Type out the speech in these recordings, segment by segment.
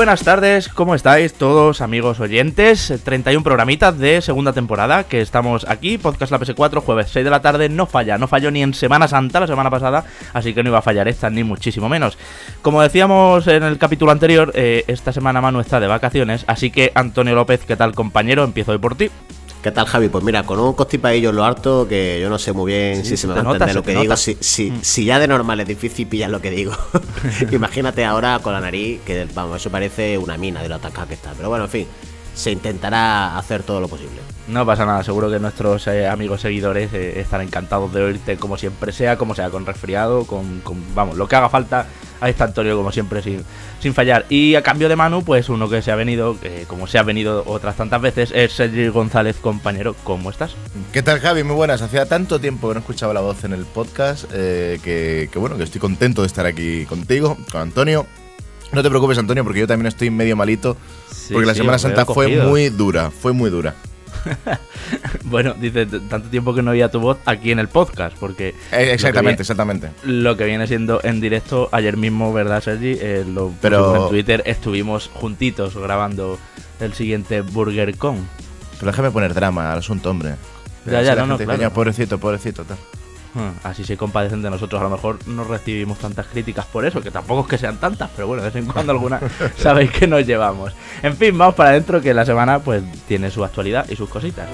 buenas tardes, ¿cómo estáis todos amigos oyentes? 31 eh, programitas de segunda temporada que estamos aquí, podcast La PS4, jueves 6 de la tarde, no falla, no falló ni en Semana Santa la semana pasada, así que no iba a fallar esta ni muchísimo menos. Como decíamos en el capítulo anterior, eh, esta semana Manu está de vacaciones, así que Antonio López, ¿qué tal compañero? Empiezo hoy por ti. ¿Qué tal, Javi? Pues mira, con un costipaillo en lo harto que yo no sé muy bien si se me va a entender lo que digo. Si, mm. si, ya de normal es difícil pillar lo que digo, imagínate ahora con la nariz, que vamos, eso parece una mina de lo atacada que está. Pero bueno, en fin, se intentará hacer todo lo posible. No pasa nada, seguro que nuestros eh, amigos seguidores eh, estarán encantados de oírte como siempre sea, como sea, con resfriado, con, vamos, lo que haga falta. Ahí está Antonio, como siempre, sin, sin fallar. Y a cambio de mano, pues uno que se ha venido, eh, como se ha venido otras tantas veces, es Sergi González, compañero. ¿Cómo estás? ¿Qué tal, Javi? Muy buenas. Hacía tanto tiempo que no escuchaba la voz en el podcast que, bueno, que estoy contento de estar aquí contigo, con Antonio. No te preocupes, Antonio, porque yo también estoy medio malito. porque la Semana Santa fue muy dura, fue muy dura. bueno, dice, tanto tiempo que no oía tu voz aquí en el podcast, porque... Eh, exactamente, exactamente. Lo que viene siendo en directo ayer mismo, ¿verdad, Sergi? Eh, lo Pero... en Twitter, estuvimos juntitos grabando el siguiente Burger Con. Pero déjame poner drama al asunto, hombre. Ya, ya, no, Pobrecito, pobrecito, tal. Así se compadecen de nosotros. A lo mejor no recibimos tantas críticas por eso, que tampoco es que sean tantas, pero bueno, de vez en cuando alguna sabéis que nos llevamos. En fin, vamos para adentro que la semana pues tiene su actualidad y sus cositas.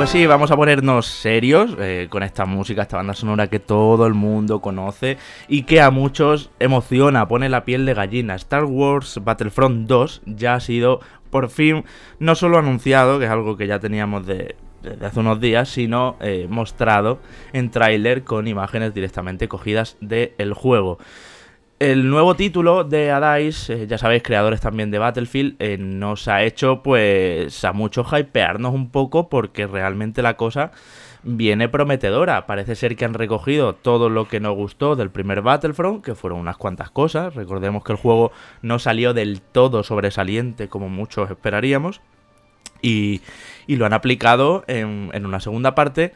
Pues sí, vamos a ponernos serios eh, con esta música, esta banda sonora que todo el mundo conoce y que a muchos emociona, pone la piel de gallina. Star Wars Battlefront 2 ya ha sido por fin no solo anunciado, que es algo que ya teníamos de, hace unos días, sino eh, mostrado en tráiler con imágenes directamente cogidas del juego el nuevo título de Adice, eh, ya sabéis, creadores también de Battlefield, eh, nos ha hecho pues a muchos hypearnos un poco porque realmente la cosa viene prometedora. Parece ser que han recogido todo lo que nos gustó del primer Battlefront, que fueron unas cuantas cosas. Recordemos que el juego no salió del todo sobresaliente como muchos esperaríamos y, lo han aplicado en una segunda parte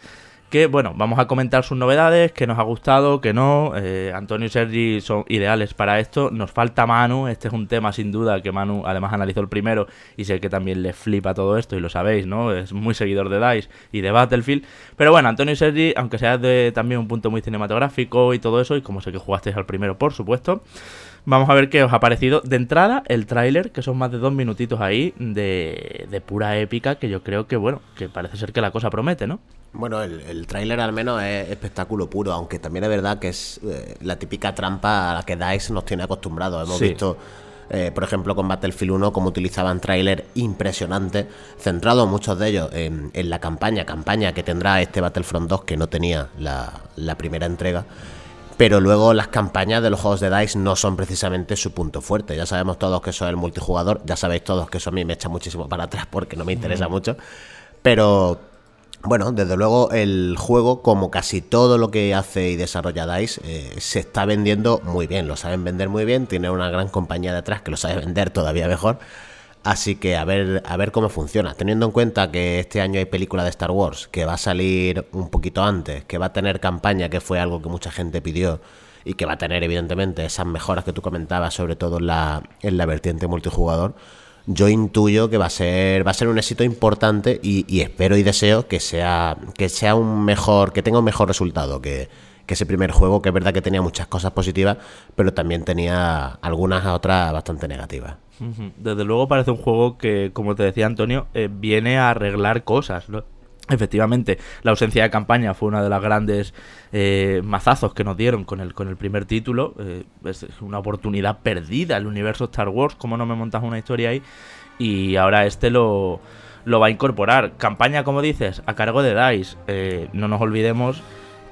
que, bueno, vamos a comentar sus novedades, que nos ha gustado, que no. Eh, Antonio y Sergi son ideales para esto. Nos falta Manu, este es un tema sin duda que Manu además analizó el primero y sé que también le flipa todo esto y lo sabéis, ¿no? Es muy seguidor de DICE y de Battlefield. Pero bueno, Antonio y Sergi, aunque sea de también un punto muy cinematográfico y todo eso, y como sé que jugasteis al primero, por supuesto. Vamos a ver qué os ha parecido. De entrada, el tráiler, que son más de dos minutitos ahí de, pura épica, que yo creo que, bueno, que parece ser que la cosa promete, ¿no? Bueno, el, el tráiler al menos es espectáculo puro, aunque también es verdad que es eh, la típica trampa a la que DICE nos tiene acostumbrados. Hemos visto eh, por ejemplo, con Battlefield 1, Cómo utilizaban tráiler impresionantes, centrados muchos de ellos en, la campaña, campaña que tendrá este Battlefront 2 que no tenía la primera entrega pero luego las campañas de los juegos de DICE no son precisamente su punto fuerte. Ya sabemos todos que eso es el multijugador, ya sabéis todos que eso a mí me echa muchísimo para atrás porque no me interesa mm. mucho, pero bueno, desde luego el juego, como casi todo lo que hace y desarrolla DICE, eh, se está vendiendo muy bien, lo saben vender muy bien, tiene una gran compañía detrás que lo sabe vender todavía mejor. Así que a ver, a ver cómo funciona. Teniendo en cuenta que este año hay película de Star Wars que va a salir un poquito antes, que va a tener campaña, que fue algo que mucha gente pidió, y que va a tener, evidentemente, esas mejoras que tú comentabas, sobre todo en la, en la vertiente multijugador. Yo intuyo que va a ser, va a ser un éxito importante y, espero y deseo que sea, que sea un mejor, que tenga un mejor resultado que, ese primer juego, que es verdad que tenía muchas cosas positivas, pero también tenía algunas a otras bastante negativas. Desde luego parece un juego que, como te decía Antonio, eh, viene a arreglar cosas, Efectivamente, la ausencia de campaña fue una de las grandes eh, mazazos que nos dieron con el, con el primer título. Eh, es una oportunidad perdida el universo Star Wars, ¿cómo no me montas una historia ahí? Y ahora este lo, lo va a incorporar. Campaña, como dices, a cargo de DICE. no nos olvidemos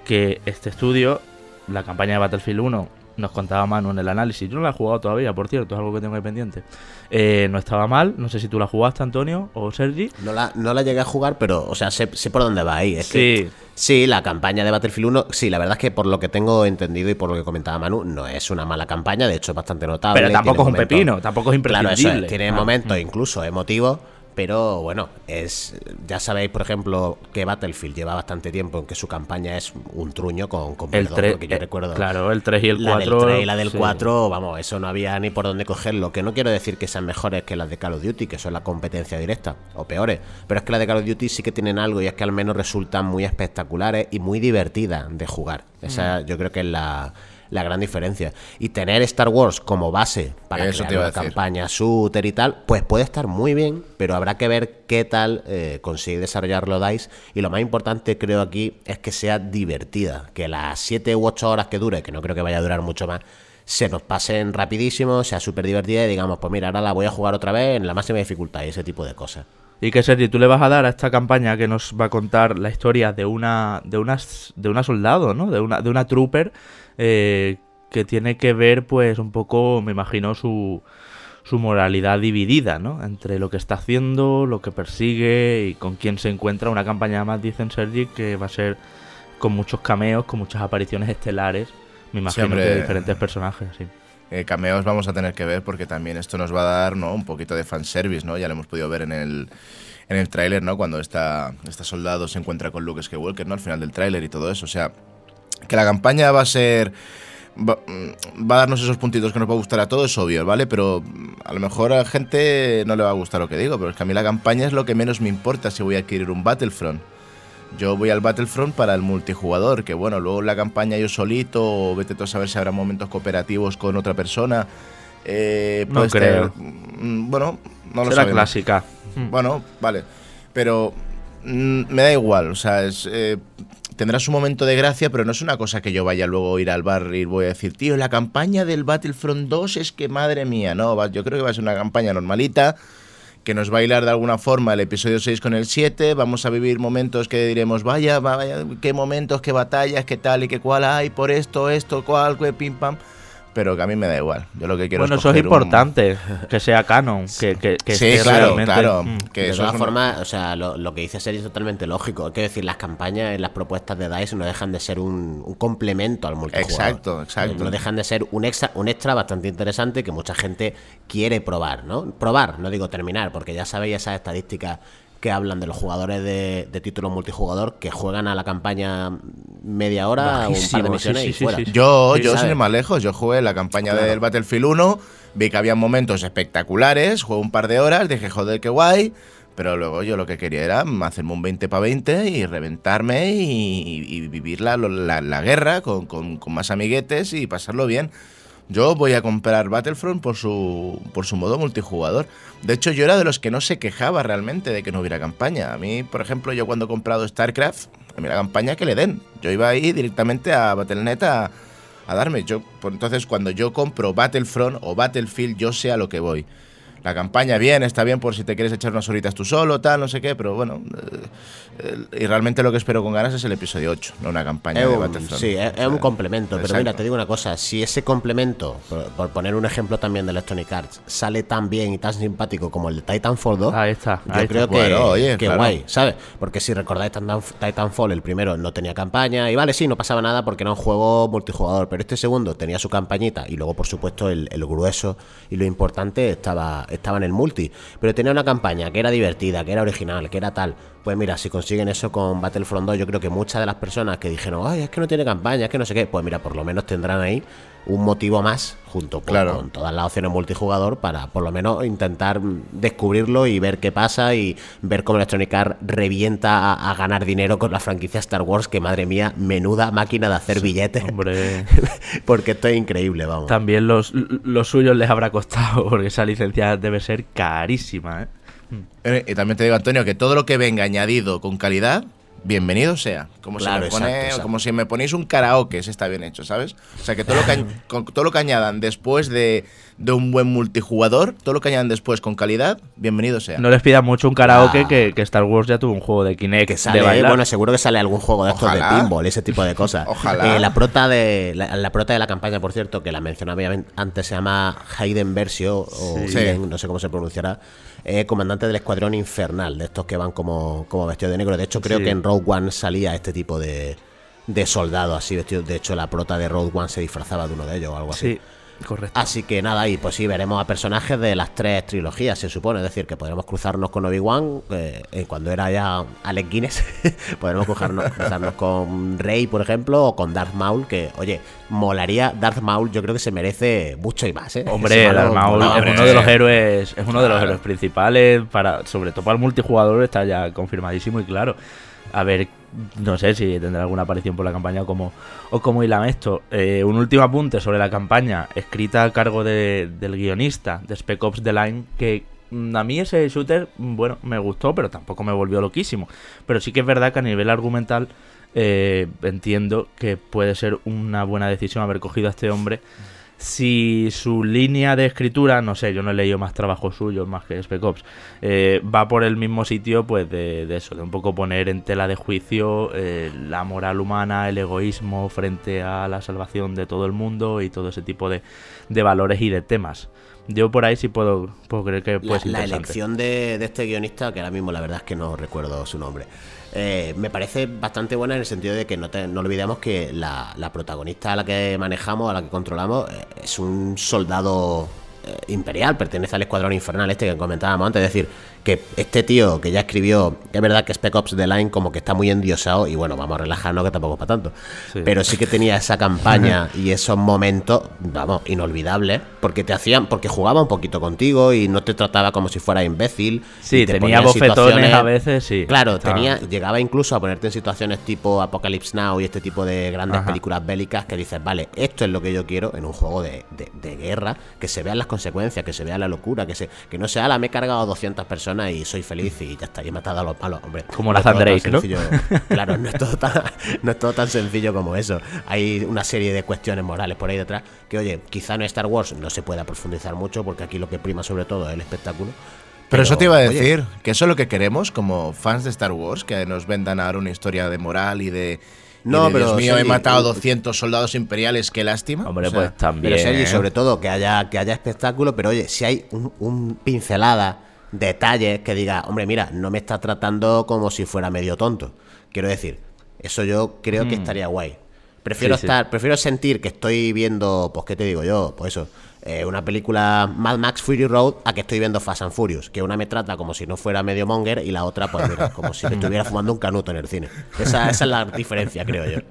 que este estudio, la campaña de Battlefield 1, nos contaba Manu en el análisis. Yo no la he jugado todavía, por cierto, es algo que tengo ahí pendiente. Eh, no estaba mal, no sé si tú la jugaste, Antonio o Sergi. No la, no la llegué a jugar, pero, o sea, sé, por dónde va ahí. sí. la campaña de Battlefield 1, sí, la verdad es que por lo que tengo entendido y por lo que comentaba Manu, no es una mala campaña, de hecho es bastante notable. Pero tampoco es un pepino, tampoco es imprescindible. tiene ah. momentos incluso emotivos pero bueno, es ya sabéis, por ejemplo, que Battlefield lleva bastante tiempo en que su campaña es un truño con, con el yo eh, recuerdo. Claro, el 3 y el 4. Del 3 y la del 4, vamos, eso no había ni por dónde cogerlo. Que no quiero decir que sean mejores que las de Call of Duty, que son la competencia directa, o peores. Pero es que las de Call of Duty sí que tienen algo y es que al menos resultan muy espectaculares y muy divertidas de jugar. Esa mm. yo creo que es la la gran diferencia. Y tener Star Wars como base para Eso crear de campaña suter y tal, pues puede estar muy bien, pero habrá que ver qué tal eh, desarrollarlo DICE. Y lo más importante, creo aquí, es que sea divertida. Que las 7 u 8 horas que dure, que no creo que vaya a durar mucho más, se nos pasen rapidísimo, sea súper divertida y digamos, pues mira, ahora la voy a jugar otra vez en la máxima dificultad y ese tipo de cosas. Y que Sergio tú le vas a dar a esta campaña que nos va a contar la historia de una de de una soldado, ¿no? De una de una trooper eh, que tiene que ver pues un poco, me imagino, su, moralidad dividida, ¿no? Entre lo que está haciendo, lo que persigue y con quién se encuentra. Una campaña más, dicen Sergi, que va a ser con muchos cameos, con muchas apariciones estelares, me imagino, que de diferentes personajes, eh, cameos vamos a tener que ver porque también esto nos va a dar ¿no? un poquito de fanservice, ¿no? Ya lo hemos podido ver en el, en el tráiler, ¿no? Cuando esta, este soldado se encuentra con Luke Skywalker, ¿no? Al final del tráiler y todo eso. O sea, que la campaña va a ser... Mm, va, a darnos esos puntitos que nos va a gustar a todos, es obvio, ¿vale? Pero mm, a lo mejor a la gente no le va a gustar lo que digo, pero es que a mí la campaña es lo que menos me importa si voy a adquirir un Battlefront. Yo voy al Battlefront para el multijugador, que bueno, luego la campaña yo solito, o vete tú a saber si habrá momentos cooperativos con otra persona. Eh, no creo. Mm, bueno, no lo sé. Una clásica. Bueno, vale. Pero me da igual, o sea, es, eh, Tendrás un momento de gracia, pero no es una cosa que yo vaya luego a ir al bar y voy a decir, tío, la campaña del Battlefront 2 es que madre mía, no, yo creo que va a ser una campaña normalita que nos va a bailar de alguna forma el episodio 6 con el 7, vamos a vivir momentos que diremos, vaya, vaya, qué momentos, qué batallas, qué tal y qué cual hay, por esto, esto, cual, qué pim pam pero que a mí me da igual. Yo lo que quiero bueno, Bueno, eso es importante, que sea canon, que, que, que sí, claro, claro. de todas formas, o sea, lo, que dice series es totalmente lógico. Hay que decir, las campañas y las propuestas de DICE no dejan de ser un, complemento al multijugador. Exacto, eh, exacto. No dejan de ser un extra, un extra bastante interesante que mucha gente quiere probar, ¿no? Probar, no digo terminar, porque ya sabéis esas estadísticas que hablan de los jugadores de, título multijugador que juegan a la campaña media hora o un par de misiones fuera. Yo, yo sin ir más lejos, yo jugué la campaña del Battlefield 1, vi que había momentos espectaculares, jugué un par de horas, dije, joder, qué guay. Pero luego yo lo que quería era hacerme un 20 para 20 y reventarme y, vivir la, guerra con, con, más amiguetes y pasarlo bien. Yo voy a comprar Battlefront por su, por su modo multijugador. De hecho, yo era de los que no se quejaba realmente de que no hubiera campaña. A mí, por ejemplo, yo cuando he comprado StarCraft, a mí la campaña que le den. Yo iba ahí directamente a Battle.net a, a darme. Yo, entonces, cuando yo compro Battlefront o Battlefield, yo sé a lo que voy la campaña bien, está bien por si te quieres echar unas horitas tú solo, tal, no sé qué, pero bueno. Eh, eh, y realmente lo que espero con ganas es el episodio 8, no una campaña de un, Sí, es, un complemento, pero mira, te digo una cosa, si ese complemento, por, poner un ejemplo también de Electronic Arts, sale tan bien y tan simpático como el de Titanfall 2, ahí está, yo creo que, guay, ¿sabes? Porque si recordáis Titanfall, el primero no tenía campaña, y vale, sí, no pasaba nada porque era un juego multijugador, pero este segundo tenía su campañita y luego, por supuesto, el grueso y lo importante estaba estaba en el multi, pero tenía una campaña que era divertida, que era original, que era tal. Pues mira, si consiguen eso con Battlefront 2, yo creo que muchas de las personas que dijeron, ay, es que no tiene campaña, es que no sé qué, pues mira, por lo menos tendrán ahí un motivo más, junto con todas las opciones multijugador, para por lo menos intentar descubrirlo y ver qué pasa y ver cómo Electronic Arts revienta a, ganar dinero con la franquicia Star Wars, que madre mía, menuda máquina de hacer billetes. Hombre. porque esto es increíble, vamos. También los, los suyos les habrá costado, porque esa licencia debe ser carísima, ¿eh? Mm. Eh, y también te digo, Antonio, que todo lo que venga añadido con calidad, bienvenido sea. Como, si, me como si me ponéis un karaoke, ese está bien hecho, ¿sabes? O sea, que todo lo que, todo lo que añadan después de, de, un buen multijugador, todo lo que añadan después con calidad, bienvenido sea. No les pida mucho un karaoke, ah. que, Star Wars ya tuvo un juego de Kinect. Que sale, bueno, seguro que sale algún juego de de pinball, ese tipo de cosas. Ojalá. Eh, la, prota de, la, prota de la campaña, por cierto, que la mencionaba antes, se llama Hayden Versio, o no sé cómo se pronunciará. Eh, comandante del escuadrón infernal, de estos que van como, como vestidos de negro. De hecho, creo que en Rogue One salía este tipo de, de soldado así vestido. De hecho, la prota de Rogue One se disfrazaba de uno de ellos o algo así. Correcto. Así que nada, y pues sí, veremos a personajes de las tres trilogías, se supone. Es decir, que podremos cruzarnos con Obi-Wan, eh, cuando era ya Alec Guinness, podremos cruzarnos, cruzarnos, con Rey, por ejemplo, o con Darth Maul, que, oye, molaría Darth Maul, yo creo que se merece mucho y más, ¿eh? Hombre, Darth Maul es uno de los héroes, es uno de los héroes principales, para, sobre todo para el multijugador está ya confirmadísimo y claro a ver, no sé si tendrá alguna aparición por la campaña o como o la esto. Eh, un último apunte sobre la campaña, escrita a cargo de, del guionista de Spec Ops The Line, que a mí ese shooter, bueno, me gustó, pero tampoco me volvió loquísimo. Pero sí que es verdad que a nivel argumental eh, entiendo que puede ser una buena decisión haber cogido a este hombre si su línea de escritura, no sé, yo no he leído más trabajo suyo más que Spec Ops, eh, va por el mismo sitio, pues de, eso, de un poco poner en tela de juicio eh, la moral humana, el egoísmo frente a la salvación de todo el mundo y todo ese tipo de, valores y de temas. Yo por ahí sí puedo, creer que pues. la, La elección de, de este guionista, que ahora mismo la verdad es que no recuerdo su nombre. Eh, me parece bastante buena en el sentido de que no, olvidemos que la, protagonista a la que manejamos, a la que controlamos, eh, es un soldado eh, imperial, pertenece al escuadrón infernal este que comentábamos antes, es decir, que este tío que ya escribió, es verdad que Spec Ops The Line como que está muy endiosado y bueno, vamos a relajarnos que tampoco es para tanto, pero sí que tenía esa campaña y esos momentos, vamos, inolvidables, porque te hacían, porque jugaba un poquito contigo y no te trataba como si fuera imbécil. Sí, tenía bofetones a veces, sí. Claro, tenía, llegaba incluso a ponerte en situaciones tipo Apocalypse Now y este tipo de grandes películas bélicas que dices, vale, esto es lo que yo quiero en un juego de, de, guerra, que se vean las consecuencias, que se vea la locura, que, se, que no sea la me he cargado 200 personas y soy feliz y ya está, y matado a los malos, hombre. Como la ¿no? Claro, no es, todo tan, sencillo como eso. Hay una serie de cuestiones morales por ahí detrás que, oye, quizá en Star Wars no se pueda profundizar mucho porque aquí lo que prima sobre todo es el espectáculo. Pero, eso te iba a decir, que eso es lo que queremos como fans de Star Wars, que nos vendan ahora una historia de moral y de no, pero Dios mío, he matado 200 soldados imperiales, qué lástima. Hombre, pues también. Pero ¿eh? sobre todo que haya que haya espectáculo, pero oye, si hay un, un pincelada detalles que diga, hombre, mira, no me está tratando como si fuera medio tonto. Quiero decir, eso yo creo que hmm. estaría guay. Prefiero estar, prefiero sentir que estoy viendo, pues qué te digo yo, pues eso, eh, una película Mad Max Fury Road a que estoy viendo Fast and Furious, que una me trata como si no fuera medio monger y la otra, pues como si me estuviera fumando un canuto en el cine. Esa, esa es la diferencia, creo yo.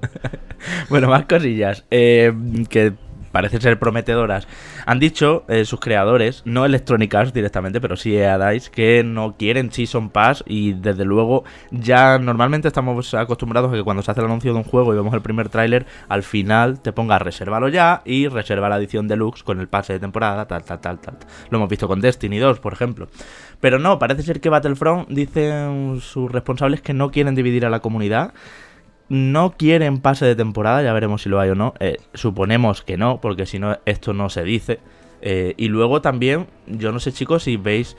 Bueno, más cosillas. Eh, que parece ser prometedoras, han dicho eh, sus creadores, no Electronic Arts directamente, pero sí EA que no quieren Season Pass y desde luego ya normalmente estamos acostumbrados a que cuando se hace el anuncio de un juego y vemos el primer tráiler, al final te ponga resérvalo ya y reserva la edición deluxe con el pase de temporada, tal, tal, tal, tal. Lo hemos visto con Destiny 2, por ejemplo. Pero no, parece ser que Battlefront dicen sus responsables que no quieren dividir a la comunidad no quieren pase de temporada, ya veremos si lo hay o no. Eh, suponemos que no, porque si no, esto no se dice. Eh, y luego también, yo no sé chicos si veis,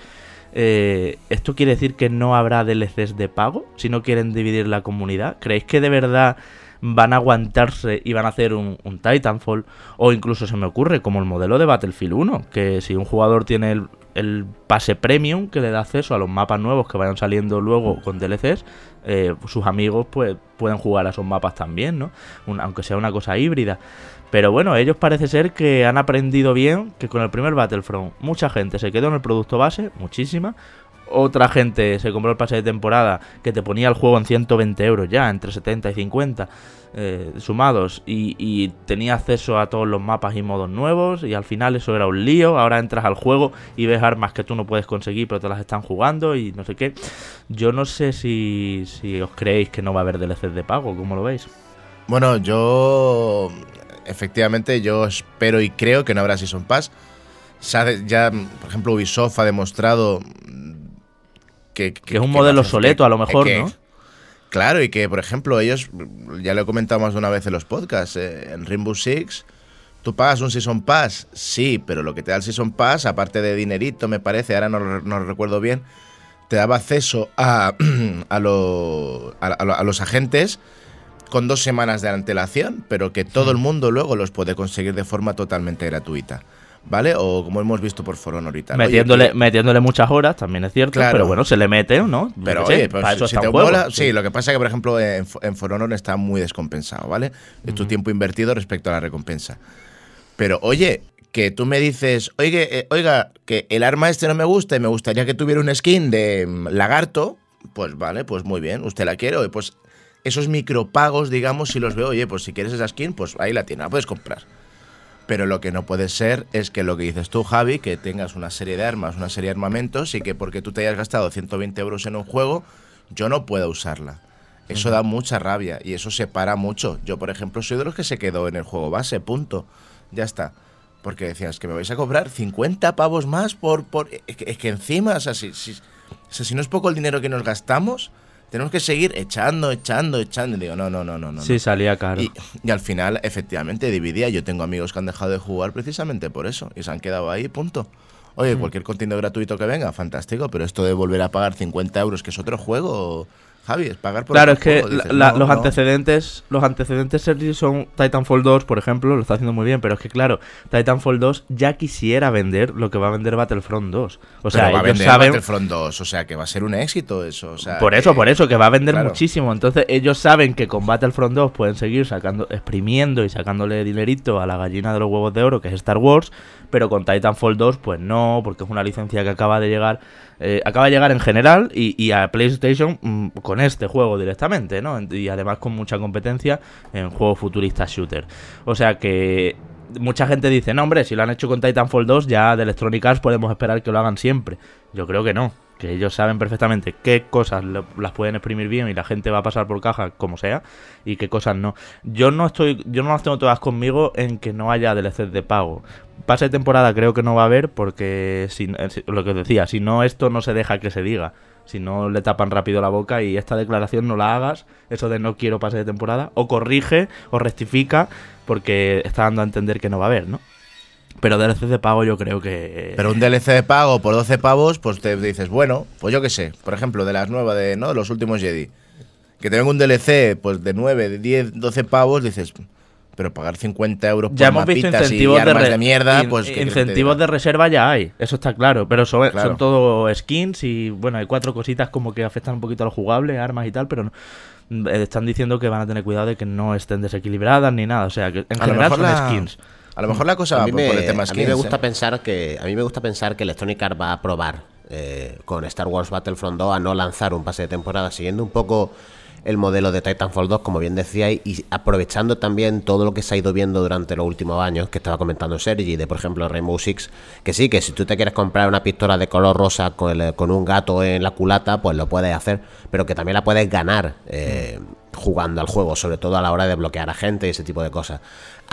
eh, ¿esto quiere decir que no habrá DLCs de pago? Si no quieren dividir la comunidad, ¿creéis que de verdad van a aguantarse y van a hacer un, un Titanfall? O incluso se me ocurre, como el modelo de Battlefield 1, que si un jugador tiene el, el pase premium que le da acceso a los mapas nuevos que vayan saliendo luego con DLCs, eh, sus amigos pues pueden jugar a esos mapas también, ¿no? aunque sea una cosa híbrida. Pero bueno, ellos parece ser que han aprendido bien que con el primer Battlefront mucha gente se quedó en el producto base, muchísima, otra gente se compró el pase de temporada que te ponía el juego en 120 euros ya, entre 70 y 50 eh, sumados, y, tenía acceso a todos los mapas y modos nuevos, y al final eso era un lío, ahora entras al juego y ves armas que tú no puedes conseguir, pero te las están jugando y no sé qué. Yo no sé si, si os creéis que no va a haber DLC de pago, ¿cómo lo veis? Bueno, yo efectivamente yo espero y creo que no habrá Season Pass. Ya, por ejemplo, Ubisoft ha demostrado que, es un modelo soleto, a lo mejor, ¿no? Claro, y que, por ejemplo, ellos, ya lo he comentado más de una vez en los podcasts, eh, en Rainbow Six, ¿tú pagas un Season Pass? Sí, pero lo que te da el Season Pass, aparte de dinerito, me parece, ahora no, recuerdo bien, te daba acceso a, a, los agentes con dos semanas de antelación, pero que todo el mundo luego los puede conseguir de forma totalmente gratuita. ¿vale? O como hemos visto por Foro y Metiéndole, muchas horas, también es cierto, pero bueno, se le mete, ¿no? pero oye, sí. lo que pasa es que, por ejemplo, en, Foronor For está muy descompensado, ¿vale? Es tu tiempo invertido respecto a la recompensa. Pero oye, que tú me dices, oye, eh, oiga, que el arma este no me gusta y me gustaría que tuviera un skin de mm, lagarto, pues vale, pues muy bien, usted la quiere, pues esos micropagos, digamos, si los veo, oye, pues si quieres esa skin, pues ahí la tienes la puedes comprar. Pero lo que no puede ser es que lo que dices tú, Javi, que tengas una serie de armas, una serie de armamentos y que porque tú te hayas gastado 120 euros en un juego, yo no pueda usarla. Eso da mucha rabia y eso separa mucho. Yo, por ejemplo, soy de los que se quedó en el juego base, punto. Ya está. Porque decías que me vais a cobrar 50 pavos más por... Es, que, encima, o sea, si, si, o sea, si no es poco el dinero que nos gastamos, tenemos que seguir echando, echando, echando. Y digo, no, no, no, no. no sí, salía caro. Y, al final, efectivamente, dividía. Yo tengo amigos que han dejado de jugar precisamente por eso y se han quedado ahí, punto. Oye, mm. cualquier contenido gratuito que venga, fantástico, pero esto de volver a pagar 50 euros, que es otro juego, Javier, pagar por Claro, es que los antecedentes, los antecedentes son Titanfall 2, por ejemplo, lo está haciendo muy bien, pero es que claro, Titanfall 2 ya quisiera vender lo que va a vender Battlefront 2. O sea, pero Battlefront 2, o sea, que va a ser un éxito eso, Por eso, por eso que va a vender muchísimo. Entonces, ellos saben que con Battlefront 2 pueden seguir sacando exprimiendo y sacándole dinerito a la gallina de los huevos de oro que es Star Wars, pero con Titanfall 2 pues no, porque es una licencia que acaba de llegar eh, acaba de llegar en general y, a PlayStation mm, con este juego directamente, ¿no? Y además con mucha competencia en juego futurista shooter. O sea que mucha gente dice, no, hombre, si lo han hecho con Titanfall 2, ya de Electronic Arts podemos esperar que lo hagan siempre. Yo creo que no, que ellos saben perfectamente qué cosas las pueden exprimir bien y la gente va a pasar por caja como sea y qué cosas no. Yo no estoy, yo no las tengo todas conmigo en que no haya DLC de pago. Pase temporada creo que no va a haber porque eh, si, lo que os decía, si no esto no se deja que se diga si no le tapan rápido la boca y esta declaración no la hagas, eso de no quiero pase de temporada, o corrige o rectifica porque está dando a entender que no va a haber, ¿no? Pero DLC de pago yo creo que... Pero un DLC de pago por 12 pavos, pues te dices, bueno, pues yo qué sé, por ejemplo, de las nuevas de, ¿no? de los últimos Jedi, que tengo un DLC pues de 9, de 10, 12 pavos, dices, pero pagar 50 euros ya por hemos visto incentivos y armas de, mierda, pues... incentivos de reserva ya hay, eso está claro, pero son, todo skins y, bueno, hay cuatro cositas como que afectan un poquito a los jugables, armas y tal, pero eh, están diciendo que van a tener cuidado de que no estén desequilibradas ni nada, o sea, que en a general son skins. A lo mejor la cosa a mí me, el tema skins, a mí me gusta ¿eh? pensar que a mí me gusta pensar que Electronic Arts va a probar eh, con Star Wars Battlefront 2 a no lanzar un pase de temporada siguiendo un poco el modelo de Titanfall 2, como bien decíais, y aprovechando también todo lo que se ha ido viendo durante los últimos años, que estaba comentando Sergi, de por ejemplo Rainbow Six, que sí, que si tú te quieres comprar una pistola de color rosa con, un gato en la culata, pues lo puedes hacer, pero que también la puedes ganar. Eh, jugando al juego, sobre todo a la hora de bloquear a gente y ese tipo de cosas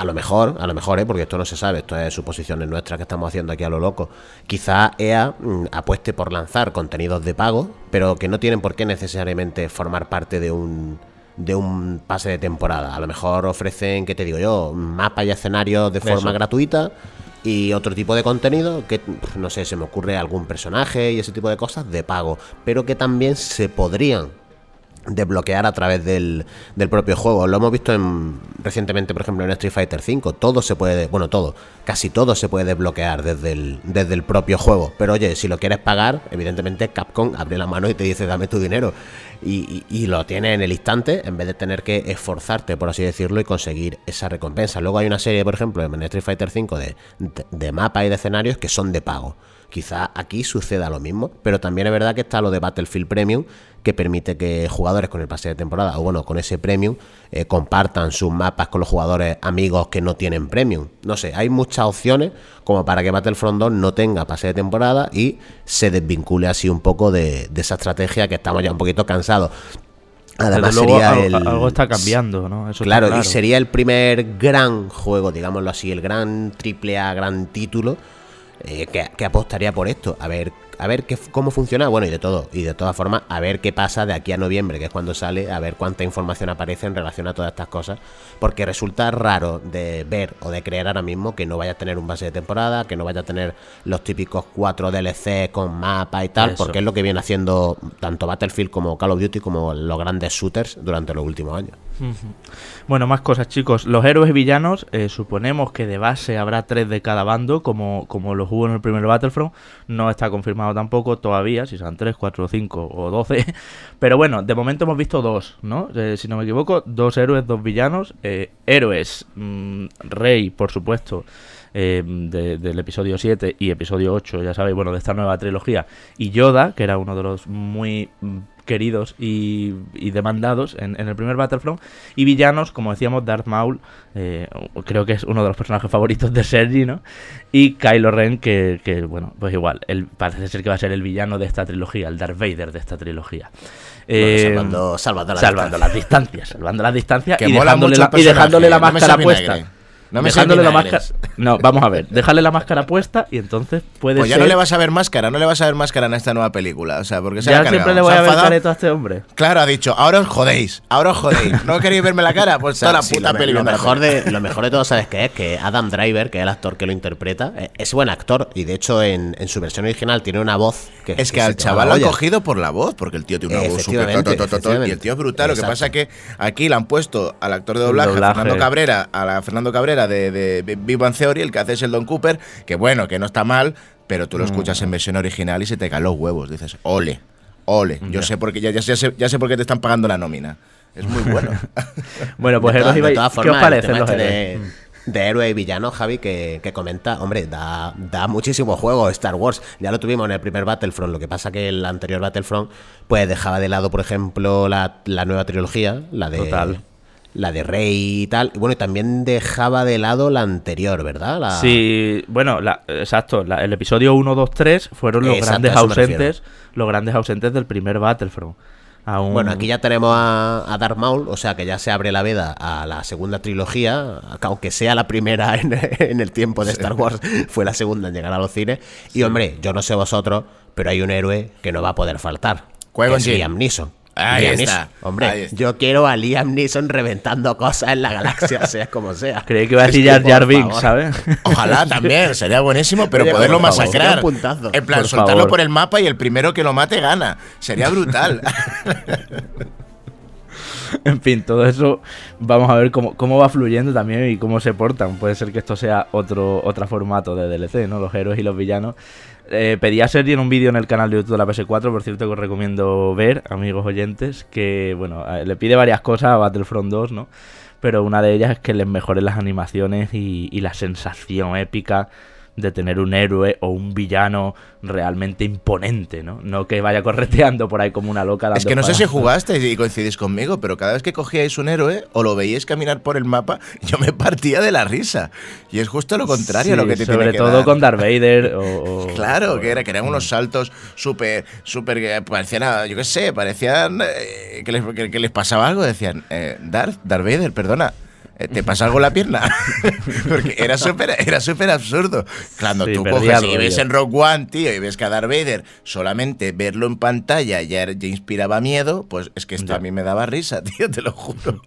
a lo mejor, a lo mejor, ¿eh? porque esto no se sabe, esto es suposiciones nuestras que estamos haciendo aquí a lo loco. Quizá EA mm, apueste por lanzar contenidos de pago, pero que no tienen por qué necesariamente formar parte de un de un pase de temporada. A lo mejor ofrecen, ¿qué te digo yo? Mapas y escenarios de forma gratuita y otro tipo de contenido que, no sé, se me ocurre algún personaje y ese tipo de cosas de pago, pero que también se podrían desbloquear a través del, del, propio juego. Lo hemos visto en, recientemente, por ejemplo, en Street Fighter V. Todo se puede, bueno, todo, casi todo se puede desbloquear desde el, desde el propio juego. Pero oye, si lo quieres pagar, evidentemente Capcom abre la mano y te dice, dame tu dinero. Y, y, lo tienes en el instante, en vez de tener que esforzarte, por así decirlo, y conseguir esa recompensa. Luego hay una serie, por ejemplo, en Street Fighter V de, de mapas y de escenarios que son de pago. Quizá aquí suceda lo mismo, pero también es verdad que está lo de Battlefield Premium, que permite que jugadores con el pase de temporada, o bueno, con ese Premium, eh, compartan sus mapas con los jugadores amigos que no tienen Premium. No sé, hay muchas opciones como para que Battlefront 2 no tenga pase de temporada y se desvincule así un poco de, esa estrategia que estamos ya un poquito cansados. Además sería algo, el... algo, está cambiando, ¿no? claro, claro, y sería el primer gran juego, digámoslo así, el gran triple A, gran título eh, que, apostaría por esto, a ver, a ver qué, cómo funciona, bueno, y de todo, y de todas formas, a ver qué pasa de aquí a noviembre, que es cuando sale, a ver cuánta información aparece en relación a todas estas cosas, porque resulta raro de ver o de creer ahora mismo que no vaya a tener un base de temporada, que no vaya a tener los típicos Cuatro DLC con mapa y tal, porque es lo que viene haciendo tanto Battlefield como Call of Duty como los grandes shooters durante los últimos años. Bueno, más cosas, chicos. Los héroes y villanos, eh, suponemos que de base habrá tres de cada bando, como, como los hubo en el primer Battlefront. No está confirmado tampoco todavía, si son tres, cuatro, cinco o doce. Pero bueno, de momento hemos visto dos, ¿no? Eh, si no me equivoco, dos héroes, dos villanos. Eh, héroes, mm, Rey, por supuesto. del episodio 7 y episodio 8, ya sabéis, bueno, de esta nueva trilogía, y Yoda, que era uno de los muy mm, queridos y, demandados en, el primer Battlefront. Y villanos, como decíamos, Darth Maul, eh, creo que es uno de los personajes favoritos de Sergi, ¿no? Y Kylo Ren, que, bueno, pues igual, él parece ser que va a ser el villano de esta trilogía, el Darth Vader de esta trilogía. Eh, salvando, las distancias. salvando las distancias y dejándole la, máscara puesta. No me dejándole la máscara. No, vamos a ver, déjale la máscara puesta y entonces puede pues ya no le vas a ver máscara, no le vas a ver máscara en esta nueva película, o sea, porque se Ya siempre le voy a ver cara a este hombre. Claro, ha dicho, ahora os jodéis, ahora os jodéis, no queréis verme la cara, pues toda la puta película. Lo mejor, de, lo mejor de todo, ¿sabes qué es? Que Adam Driver, que es el actor que lo interpreta, eh, es buen actor y de hecho en, su versión original tiene una voz que... Es que, al chaval lo ha cogido por la voz, porque el tío tiene una voz Y el tío es brutal, lo que pasa es que aquí le han puesto al actor de doblaje, Fernando Cabrera, a Fernando Cabrera, de, de Big Theory, el que hace es el Don Cooper, que bueno, que no está mal, pero tú lo mm. escuchas en versión original y se te caen los huevos. Dices, ole, ole. Yo sé por qué, ya, sé, ya sé por qué te están pagando la nómina. Es muy bueno. bueno, pues de ¿qué os parece este mm. de héroe y villano, Javi, que, comenta, hombre, da, muchísimo juego Star Wars. Ya lo tuvimos en el primer Battlefront, lo que pasa que el anterior Battlefront pues dejaba de lado, por ejemplo, la, la nueva trilogía, la de la de Rey y tal. Bueno, y también dejaba de lado la anterior, ¿verdad? Sí, bueno, exacto. el episodio 1, 2, 3 fueron los grandes ausentes. Los grandes ausentes del primer Battlefront. Bueno, aquí ya tenemos a, Dark Maul, o sea que ya se abre la veda a la segunda trilogía, aunque sea la primera en, el tiempo de Star Wars, fue la segunda en llegar a los cines. Y hombre, yo no sé vosotros, pero hay un héroe que no va a poder faltar. Que es Liam Neeson. Ahí Hombre, yo quiero a Liam Neeson reventando cosas en la galaxia, sea como sea. Creí que iba a decir Jar ¿sabes? Ojalá también, sería buenísimo, pero poderlo masacrar. En plan, soltarlo por el mapa y el primero que lo mate gana. Sería brutal. En fin, todo eso vamos a ver cómo, va fluyendo también y cómo se portan. Puede ser que esto sea otro, otro formato de DLC, ¿no? Los héroes y los villanos eh, pedí a Sergi en un vídeo en el canal de YouTube de la PS4, por cierto que os recomiendo ver, amigos oyentes, que bueno, le pide varias cosas a Battlefront 2, ¿no? Pero una de ellas es que les mejore las animaciones y la sensación épica de tener un héroe o un villano realmente imponente, ¿no? No que vaya correteando por ahí como una loca. es que no sé si jugasteis y coincidís conmigo, pero cada vez que cogíais un héroe o lo veíais caminar por el mapa, yo me partía de la risa. Y es justo lo contrario a lo que te Sobre todo con Darth Vader o... claro, que, era, que eran unos saltos súper, súper... Eh, parecían, yo qué sé, parecían eh, que, les, pasaba algo. Decían, eh, Darth, Darth Vader, perdona, eh, ¿te pasa algo la pierna? Porque era súper era súper absurdo. Cuando tú coges y ves en Rock One, tío, y ves que a Darth Vader solamente verlo en pantalla ya, ya inspiraba miedo, pues es que esto a mí me daba risa, tío, te lo juro.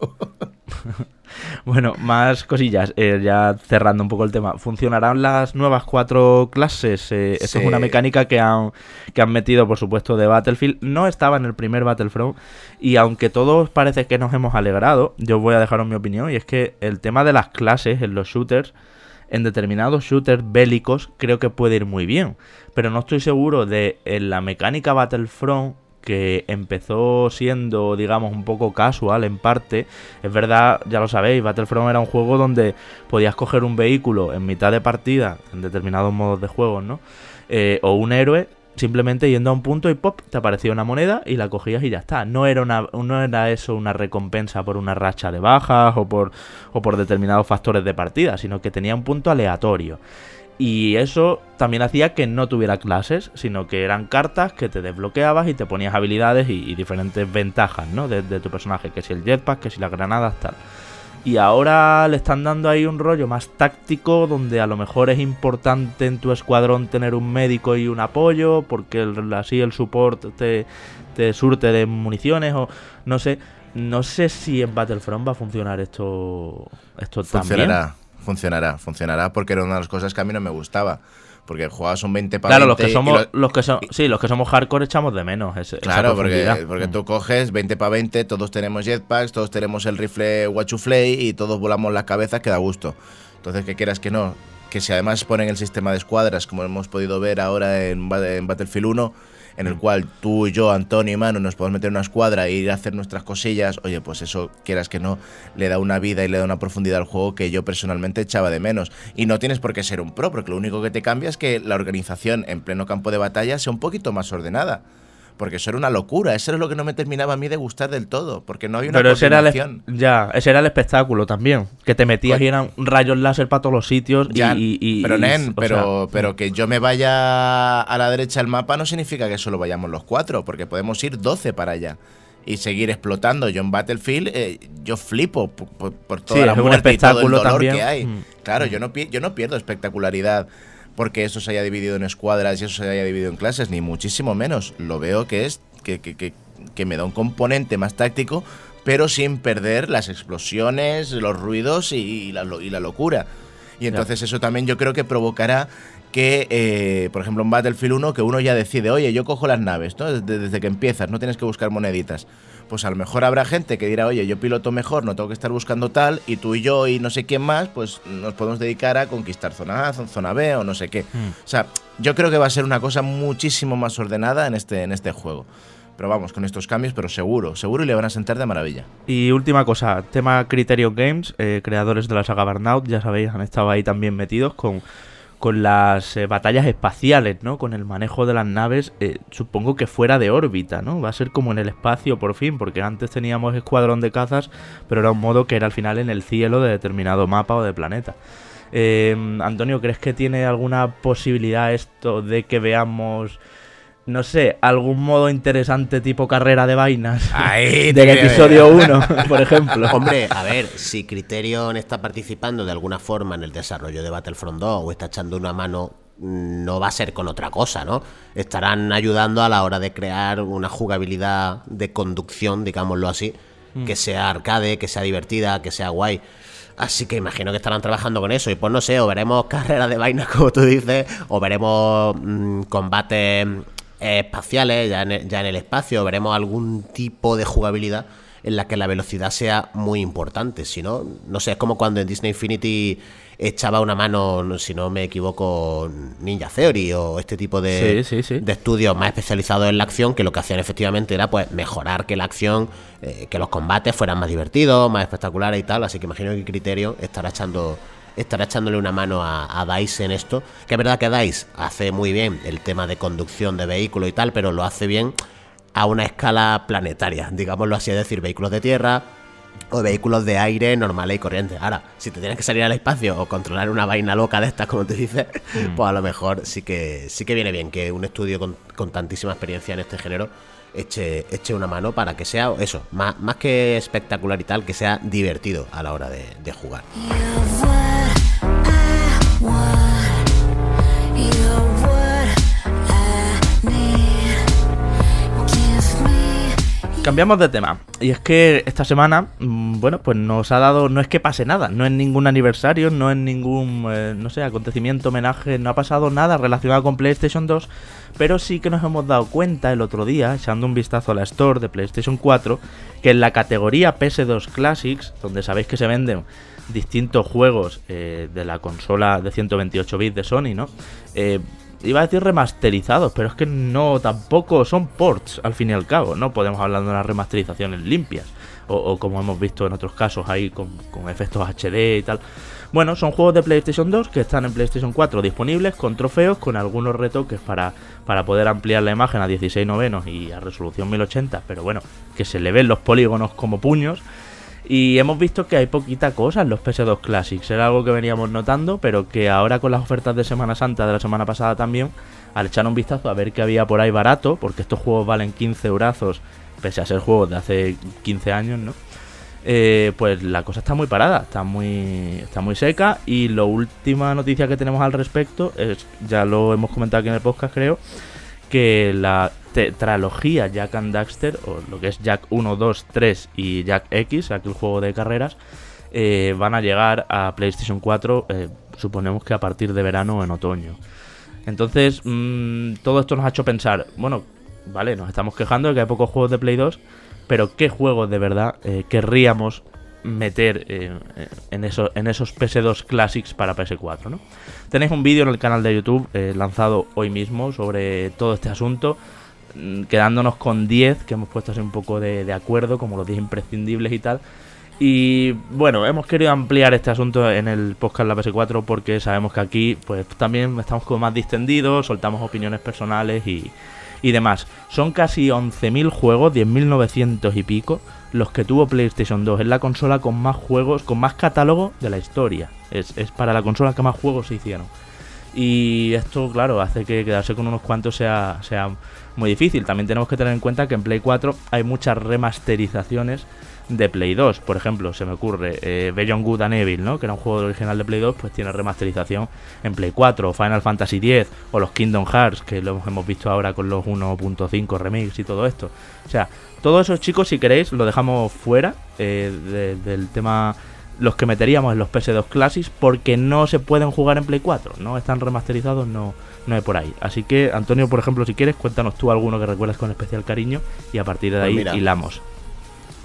bueno, más cosillas. Eh, ya cerrando un poco el tema. ¿Funcionarán las nuevas cuatro clases? Eh, Esa es una mecánica que han, que han metido, por supuesto, de Battlefield. No estaba en el primer Battlefront. Y aunque todos parece que nos hemos alegrado, yo voy a dejaros mi opinión. Y es que el tema de las clases en los shooters en determinados shooters bélicos creo que puede ir muy bien. Pero no estoy seguro de en la mecánica Battlefront que empezó siendo, digamos, un poco casual en parte. Es verdad, ya lo sabéis, Battlefront era un juego donde podías coger un vehículo en mitad de partida, en determinados modos de juego, ¿no? Eh, o un héroe, simplemente yendo a un punto y pop, te aparecía una moneda y la cogías y ya está. No era, no era eso una recompensa por una racha de bajas o por, o por determinados factores de partida, sino que tenía un punto aleatorio. Y eso también hacía que no tuviera clases, sino que eran cartas que te desbloqueabas y te ponías habilidades y, diferentes ventajas, ¿no? De, tu personaje, que si el jetpack, que si las granadas, tal. Y ahora le están dando ahí un rollo más táctico, donde a lo mejor es importante en tu escuadrón tener un médico y un apoyo, porque así el support te, surte de municiones o no sé. No sé si en Battlefront va a funcionar esto, esto también funcionará, funcionará porque era una de las cosas que a mí no me gustaba. Porque jugabas un 20 para 20 los los, que son, sí, los que somos hardcore echamos de menos. claro, porque, porque mm. tú coges 20 para 20, todos tenemos jetpacks, todos tenemos el rifle Wachuflay y todos volamos las cabezas que da gusto. Entonces, que quieras que no, que si además ponen el sistema de escuadras, como hemos podido ver ahora en, en Battlefield 1, en el cual tú, y yo, Antonio y Manu nos podemos meter en una escuadra e ir a hacer nuestras cosillas, oye, pues eso, quieras que no, le da una vida y le da una profundidad al juego que yo personalmente echaba de menos. Y no tienes por qué ser un pro, porque lo único que te cambia es que la organización en pleno campo de batalla sea un poquito más ordenada porque eso era una locura, eso era lo que no me terminaba a mí de gustar del todo, porque no había una Pero ese era Ya, ese era el espectáculo también, que te metías pues y eran rayos láser para todos los sitios Pero pero, pero que yo me vaya a la derecha del mapa no significa que solo vayamos los cuatro, porque podemos ir 12 para allá y seguir explotando. Yo en Battlefield, eh, yo flipo por, por, sí, un espectáculo todo el que hay. Mm. Claro, yo yo no pierdo espectacularidad porque eso se haya dividido en escuadras y eso se haya dividido en clases, ni muchísimo menos. Lo veo que es que, que, me da un componente más táctico, pero sin perder las explosiones, los ruidos y, la, locura. Y entonces eso también yo creo que provocará que, eh, por ejemplo, en Battlefield 1, que uno ya decide, oye, yo cojo las naves, desde que empiezas, no tienes que buscar moneditas pues a lo mejor habrá gente que dirá, oye, yo piloto mejor, no tengo que estar buscando tal, y tú y yo y no sé quién más, pues nos podemos dedicar a conquistar zona A, zona B o no sé qué. Hmm. O sea, yo creo que va a ser una cosa muchísimo más ordenada en este, en este juego. Pero vamos, con estos cambios, pero seguro, seguro y le van a sentar de maravilla. Y última cosa, tema Criterion Games, eh, creadores de la saga Burnout, ya sabéis, han estado ahí también metidos con con las eh, batallas espaciales, ¿no? Con el manejo de las naves, eh, supongo que fuera de órbita, ¿no? Va a ser como en el espacio por fin, porque antes teníamos escuadrón de cazas, pero era un modo que era al final en el cielo de determinado mapa o de planeta. Eh, Antonio, ¿crees que tiene alguna posibilidad esto de que veamos no sé, algún modo interesante tipo carrera de vainas Ahí del episodio 1, por ejemplo. Hombre, a ver, si Criterion está participando de alguna forma en el desarrollo de Battlefront 2 o está echando una mano, no va a ser con otra cosa, ¿no? Estarán ayudando a la hora de crear una jugabilidad de conducción, digámoslo así, mm. que sea arcade, que sea divertida, que sea guay. Así que imagino que estarán trabajando con eso. Y pues no sé, o veremos Carrera de vainas, como tú dices, o veremos mm, Combate espaciales, e, ya en, el, espacio, veremos algún tipo de jugabilidad en la que la velocidad sea muy importante. Si no, no sé, es como cuando en Disney Infinity echaba una mano, si no me equivoco, Ninja Theory o este tipo de, de estudios más especializados en la acción, que lo que hacían efectivamente era pues mejorar que la acción, eh, que los combates fueran más divertidos, más espectaculares y tal. Así que imagino que Criterio estará echando estará echándole una mano a, DICE en esto. Que es verdad que DICE hace muy bien el tema de conducción de vehículo y tal, pero lo hace bien a una escala planetaria, digámoslo así, es decir, vehículos de tierra o vehículos de aire normales y corrientes. Ahora, si te tienes que salir al espacio o controlar una vaina loca de estas, como te dices, mm. pues a lo mejor sí que, sí que viene bien que un estudio con tantísima experiencia en este género eche, eche una mano para que sea eso, más, que espectacular y tal, que sea divertido a la hora de, jugar. Cambiamos de tema. Y es que esta semana, mm, bueno, pues nos ha dado. No es que pase nada, no es ningún aniversario, no es ningún, eh, no sé, acontecimiento, homenaje, no ha pasado nada relacionado con PlayStation 2. Pero sí que nos hemos dado cuenta el otro día, echando un vistazo a la Store de PlayStation 4, que en la categoría PS2 Classics, donde sabéis que se venden distintos juegos eh, de la consola de 128 bits de Sony, ¿no? Eh, iba a decir remasterizados, pero es que no, tampoco son ports al fin y al cabo. No podemos hablar de unas remasterizaciones limpias. O, como hemos visto en otros casos ahí con, efectos HD y tal. Bueno, son juegos de PlayStation 2 que están en PlayStation 4 disponibles con trofeos, con algunos retoques para, para poder ampliar la imagen a 16 novenos y a resolución 1080, pero bueno, que se le ven los polígonos como puños. Y hemos visto que hay poquita cosa en los PS2 Classics. Era algo que veníamos notando, pero que ahora con las ofertas de Semana Santa de la semana pasada también, al echar un vistazo a ver qué había por ahí barato, porque estos juegos valen 15 eurazos, pese a ser juegos de hace 15 años, ¿no? Eh, pues la cosa está muy parada, está muy, está muy seca. Y la última noticia que tenemos al respecto es, ya lo hemos comentado aquí en el podcast, creo, que la este tralogía Jack and Daxter, o lo que es Jack 1, 2, 3 y Jack X, aquel juego de carreras, eh, van a llegar a PlayStation 4, eh, suponemos que a partir de verano o en otoño. Entonces, mm, todo esto nos ha hecho pensar, bueno, vale, nos estamos quejando de que hay pocos juegos de Play 2, pero ¿qué juegos de verdad eh, querríamos meter en, esos PS2 Classics para PS4. Tenéis un vídeo en el canal de YouTube lanzado hoy mismo sobre todo este asunto. Mm, quedándonos con 10, que hemos puesto así un poco de, acuerdo, como los 10 imprescindibles y tal. Y bueno, hemos querido ampliar este asunto en el podcast La PS4 porque sabemos que aquí pues también estamos como más distendidos, soltamos opiniones personales y, demás. Son casi 11.000 juegos, 10.900 y pico, los que tuvo PlayStation 2. Es la consola con más juegos, con más catálogo de la historia. Es, es para la consola que más juegos se hicieron. Y esto, claro, hace que quedarse con unos cuantos sea, sea muy difícil. También tenemos que tener en cuenta que en Play 4 hay muchas remasterizaciones de Play 2. Por ejemplo, se me ocurre eh, Beyond Good and Evil, ¿no? que era un juego original de Play 2, pues tiene remasterización en Play 4, o Final Fantasy X, o los Kingdom Hearts, que lo hemos visto ahora con los 1.5 remix y todo esto. O sea, todos esos chicos, si queréis, lo dejamos fuera eh, del tema los que meteríamos en los PS2 Classics porque no se pueden jugar en Play 4, no están remasterizados, no, no hay por ahí. Así que, Antonio, por ejemplo, si quieres, cuéntanos tú alguno que recuerdas con especial cariño y a partir de pues ahí hilamos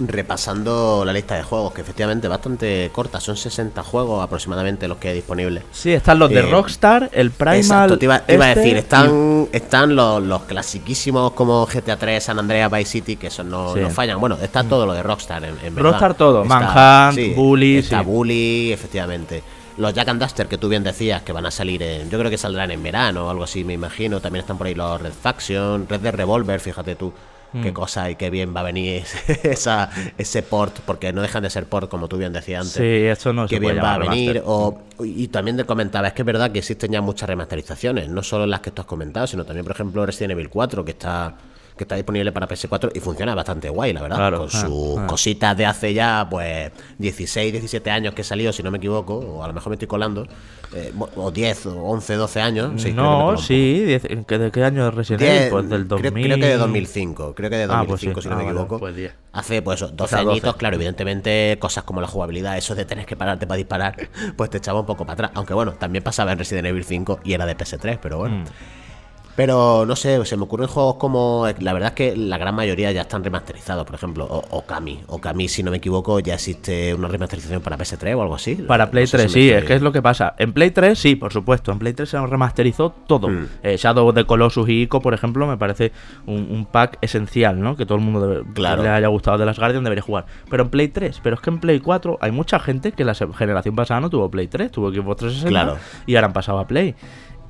repasando la lista de juegos, que efectivamente es bastante corta, son 60 juegos aproximadamente los que hay disponibles. Sí, están los de eh, Rockstar, el Primal. Exacto, te iba, a decir, este están, están los, los clasiquísimos como GTA 3, San Andreas, Vice City, que son, no, fallan. Bueno, está mm. todo lo de Rockstar, en, Rockstar todo, Manhunt, Bully. efectivamente. Los Jack and Duster que tú bien decías que van a salir en. Yo creo que saldrán en verano o algo así, me imagino. También están por ahí los Red Faction, Red de Revolver, fíjate tú. Qué mm. cosa y qué bien va a venir esa, ese port, porque no dejan de ser port, como tú bien decías antes. Sí, eso no Qué bien va a venir. O, y también te comentaba, es que es verdad que existen ya muchas remasterizaciones, no solo las que tú has comentado, sino también, por ejemplo, Resident Evil 4, que está que está disponible para PS4 y funciona bastante guay, la verdad. con ah, sus ah. cositas de hace ya, pues, 16, 17 años que he salido, si no me equivoco, o a lo mejor me estoy colando, eh, o 10, 11, 12 años. no, sí, ¿de qué año Resident Evil? Pues del 2000. Creo, que de 2005, creo que de 2005, ah, pues si no me equivoco. Pues hace, pues, eso, 12 añitos, claro, evidentemente, cosas como la jugabilidad, eso de tener que pararte para disparar, pues te echaba un poco para atrás. Aunque bueno, también pasaba en Resident Evil 5 y era de PS3, pero bueno. Mm. Pero no sé, se me ocurren juegos como. La verdad es que la gran mayoría ya están remasterizados, por ejemplo, o Okami. Okami, si no me equivoco, ya existe una remasterización para PS3 o algo así. Para Play 3, sí, es que es lo que pasa. En Play 3, sí, por supuesto. En Play 3 se remasterizó todo. Hmm. Eh, Shadow of the Colossus y Ico, por ejemplo, me parece un, pack esencial, ¿no? Que todo el mundo debe, le haya gustado de las Guardian debería jugar. Pero en Play 3, pero es que en Play 4 hay mucha gente que la generación pasada no tuvo Play 3, tuvo Xbox 360 claro. y ahora han pasado a Play.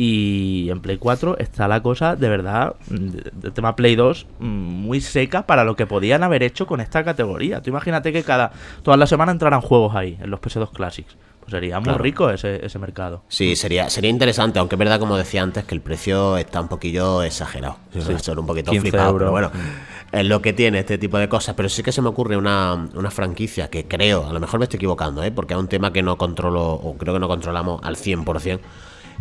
Y en Play 4 está la cosa, de verdad, mm, el tema Play 2, mm, muy seca para lo que podían haber hecho con esta categoría. Tú imagínate que cada todas las semanas entraran juegos ahí, en los PS2 Classics. Pues sería muy rico ese, ese, mercado. Sí, sería, sería interesante, aunque es verdad, como decía antes, que el precio está un poquillo exagerado. un poquito flipado, pero bueno, mm. es lo que tiene este tipo de cosas. Pero sí que se me ocurre una, una franquicia que creo, a lo mejor me estoy equivocando, ¿eh? porque es un tema que no controlo, o creo que no controlamos al 100%.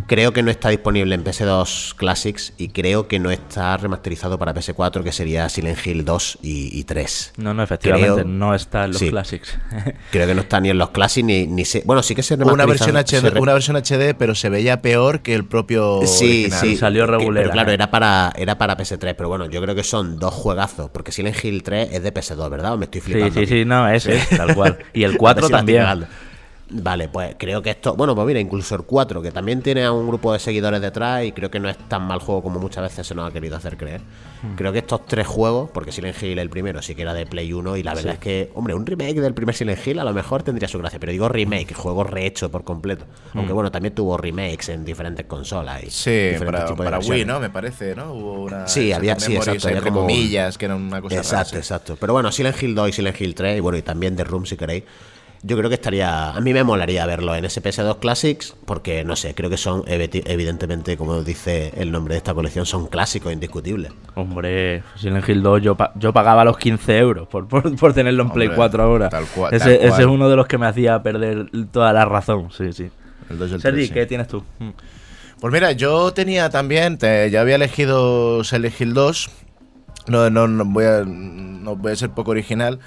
Creo que no está disponible en PS2 Classics y creo que no está remasterizado para PS4, que sería Silent Hill 2 y, 3. No, no, efectivamente, no está en los Classics. creo que no está ni en los Classics ni, ni se, Bueno, sí que se una versión HD, Una versión HD, pero se veía peor que el propio. Sí, sí. Salió regular. Pero claro, ¿eh? era para, era para PS3, pero bueno, yo creo que son dos juegazos, porque Silent Hill 3 es de PS2, ¿verdad? ¿O me estoy flipando? Sí, sí, sí, no, ese, tal cual. Y el 4 también. Vale, pues creo que esto. Bueno, pues mira, Inclusor 4, que también tiene a un grupo de seguidores detrás y creo que no es tan mal juego como muchas veces se nos ha querido hacer creer. Hmm. Creo que estos tres juegos, porque Silent Hill el primero sí que era de Play 1 y la verdad es que, hombre, un remake del primer Silent Hill a lo mejor tendría su gracia, pero digo remake, hmm. juego rehecho por completo. Aunque hmm. bueno, también tuvo remakes en diferentes consolas y sí, para, Wii, ¿no? Me parece, ¿no? Hubo una. Sí, había, sí, exacto, había como... millas que era una cosa Exacto, exacto. Pero bueno, Silent Hill 2 y Silent Hill 3, y bueno, y también The Room si queréis yo creo que estaría. A mí me molaría verlo en SPS2 Classics, porque no sé, creo que son, evidentemente, como dice el nombre de esta colección, son clásicos indiscutibles. Hombre, Silent Hill 2, yo, yo pagaba los 15 euros por, por, tenerlo en Play 4 ahora. ese, es uno de los que me hacía perder toda la razón, sí, sí. El ¿qué tienes tú? Mm. Pues mira, yo tenía también, Ya yo había elegido Silent Hill 2. No, no, no, voy a, no voy a ser poco original.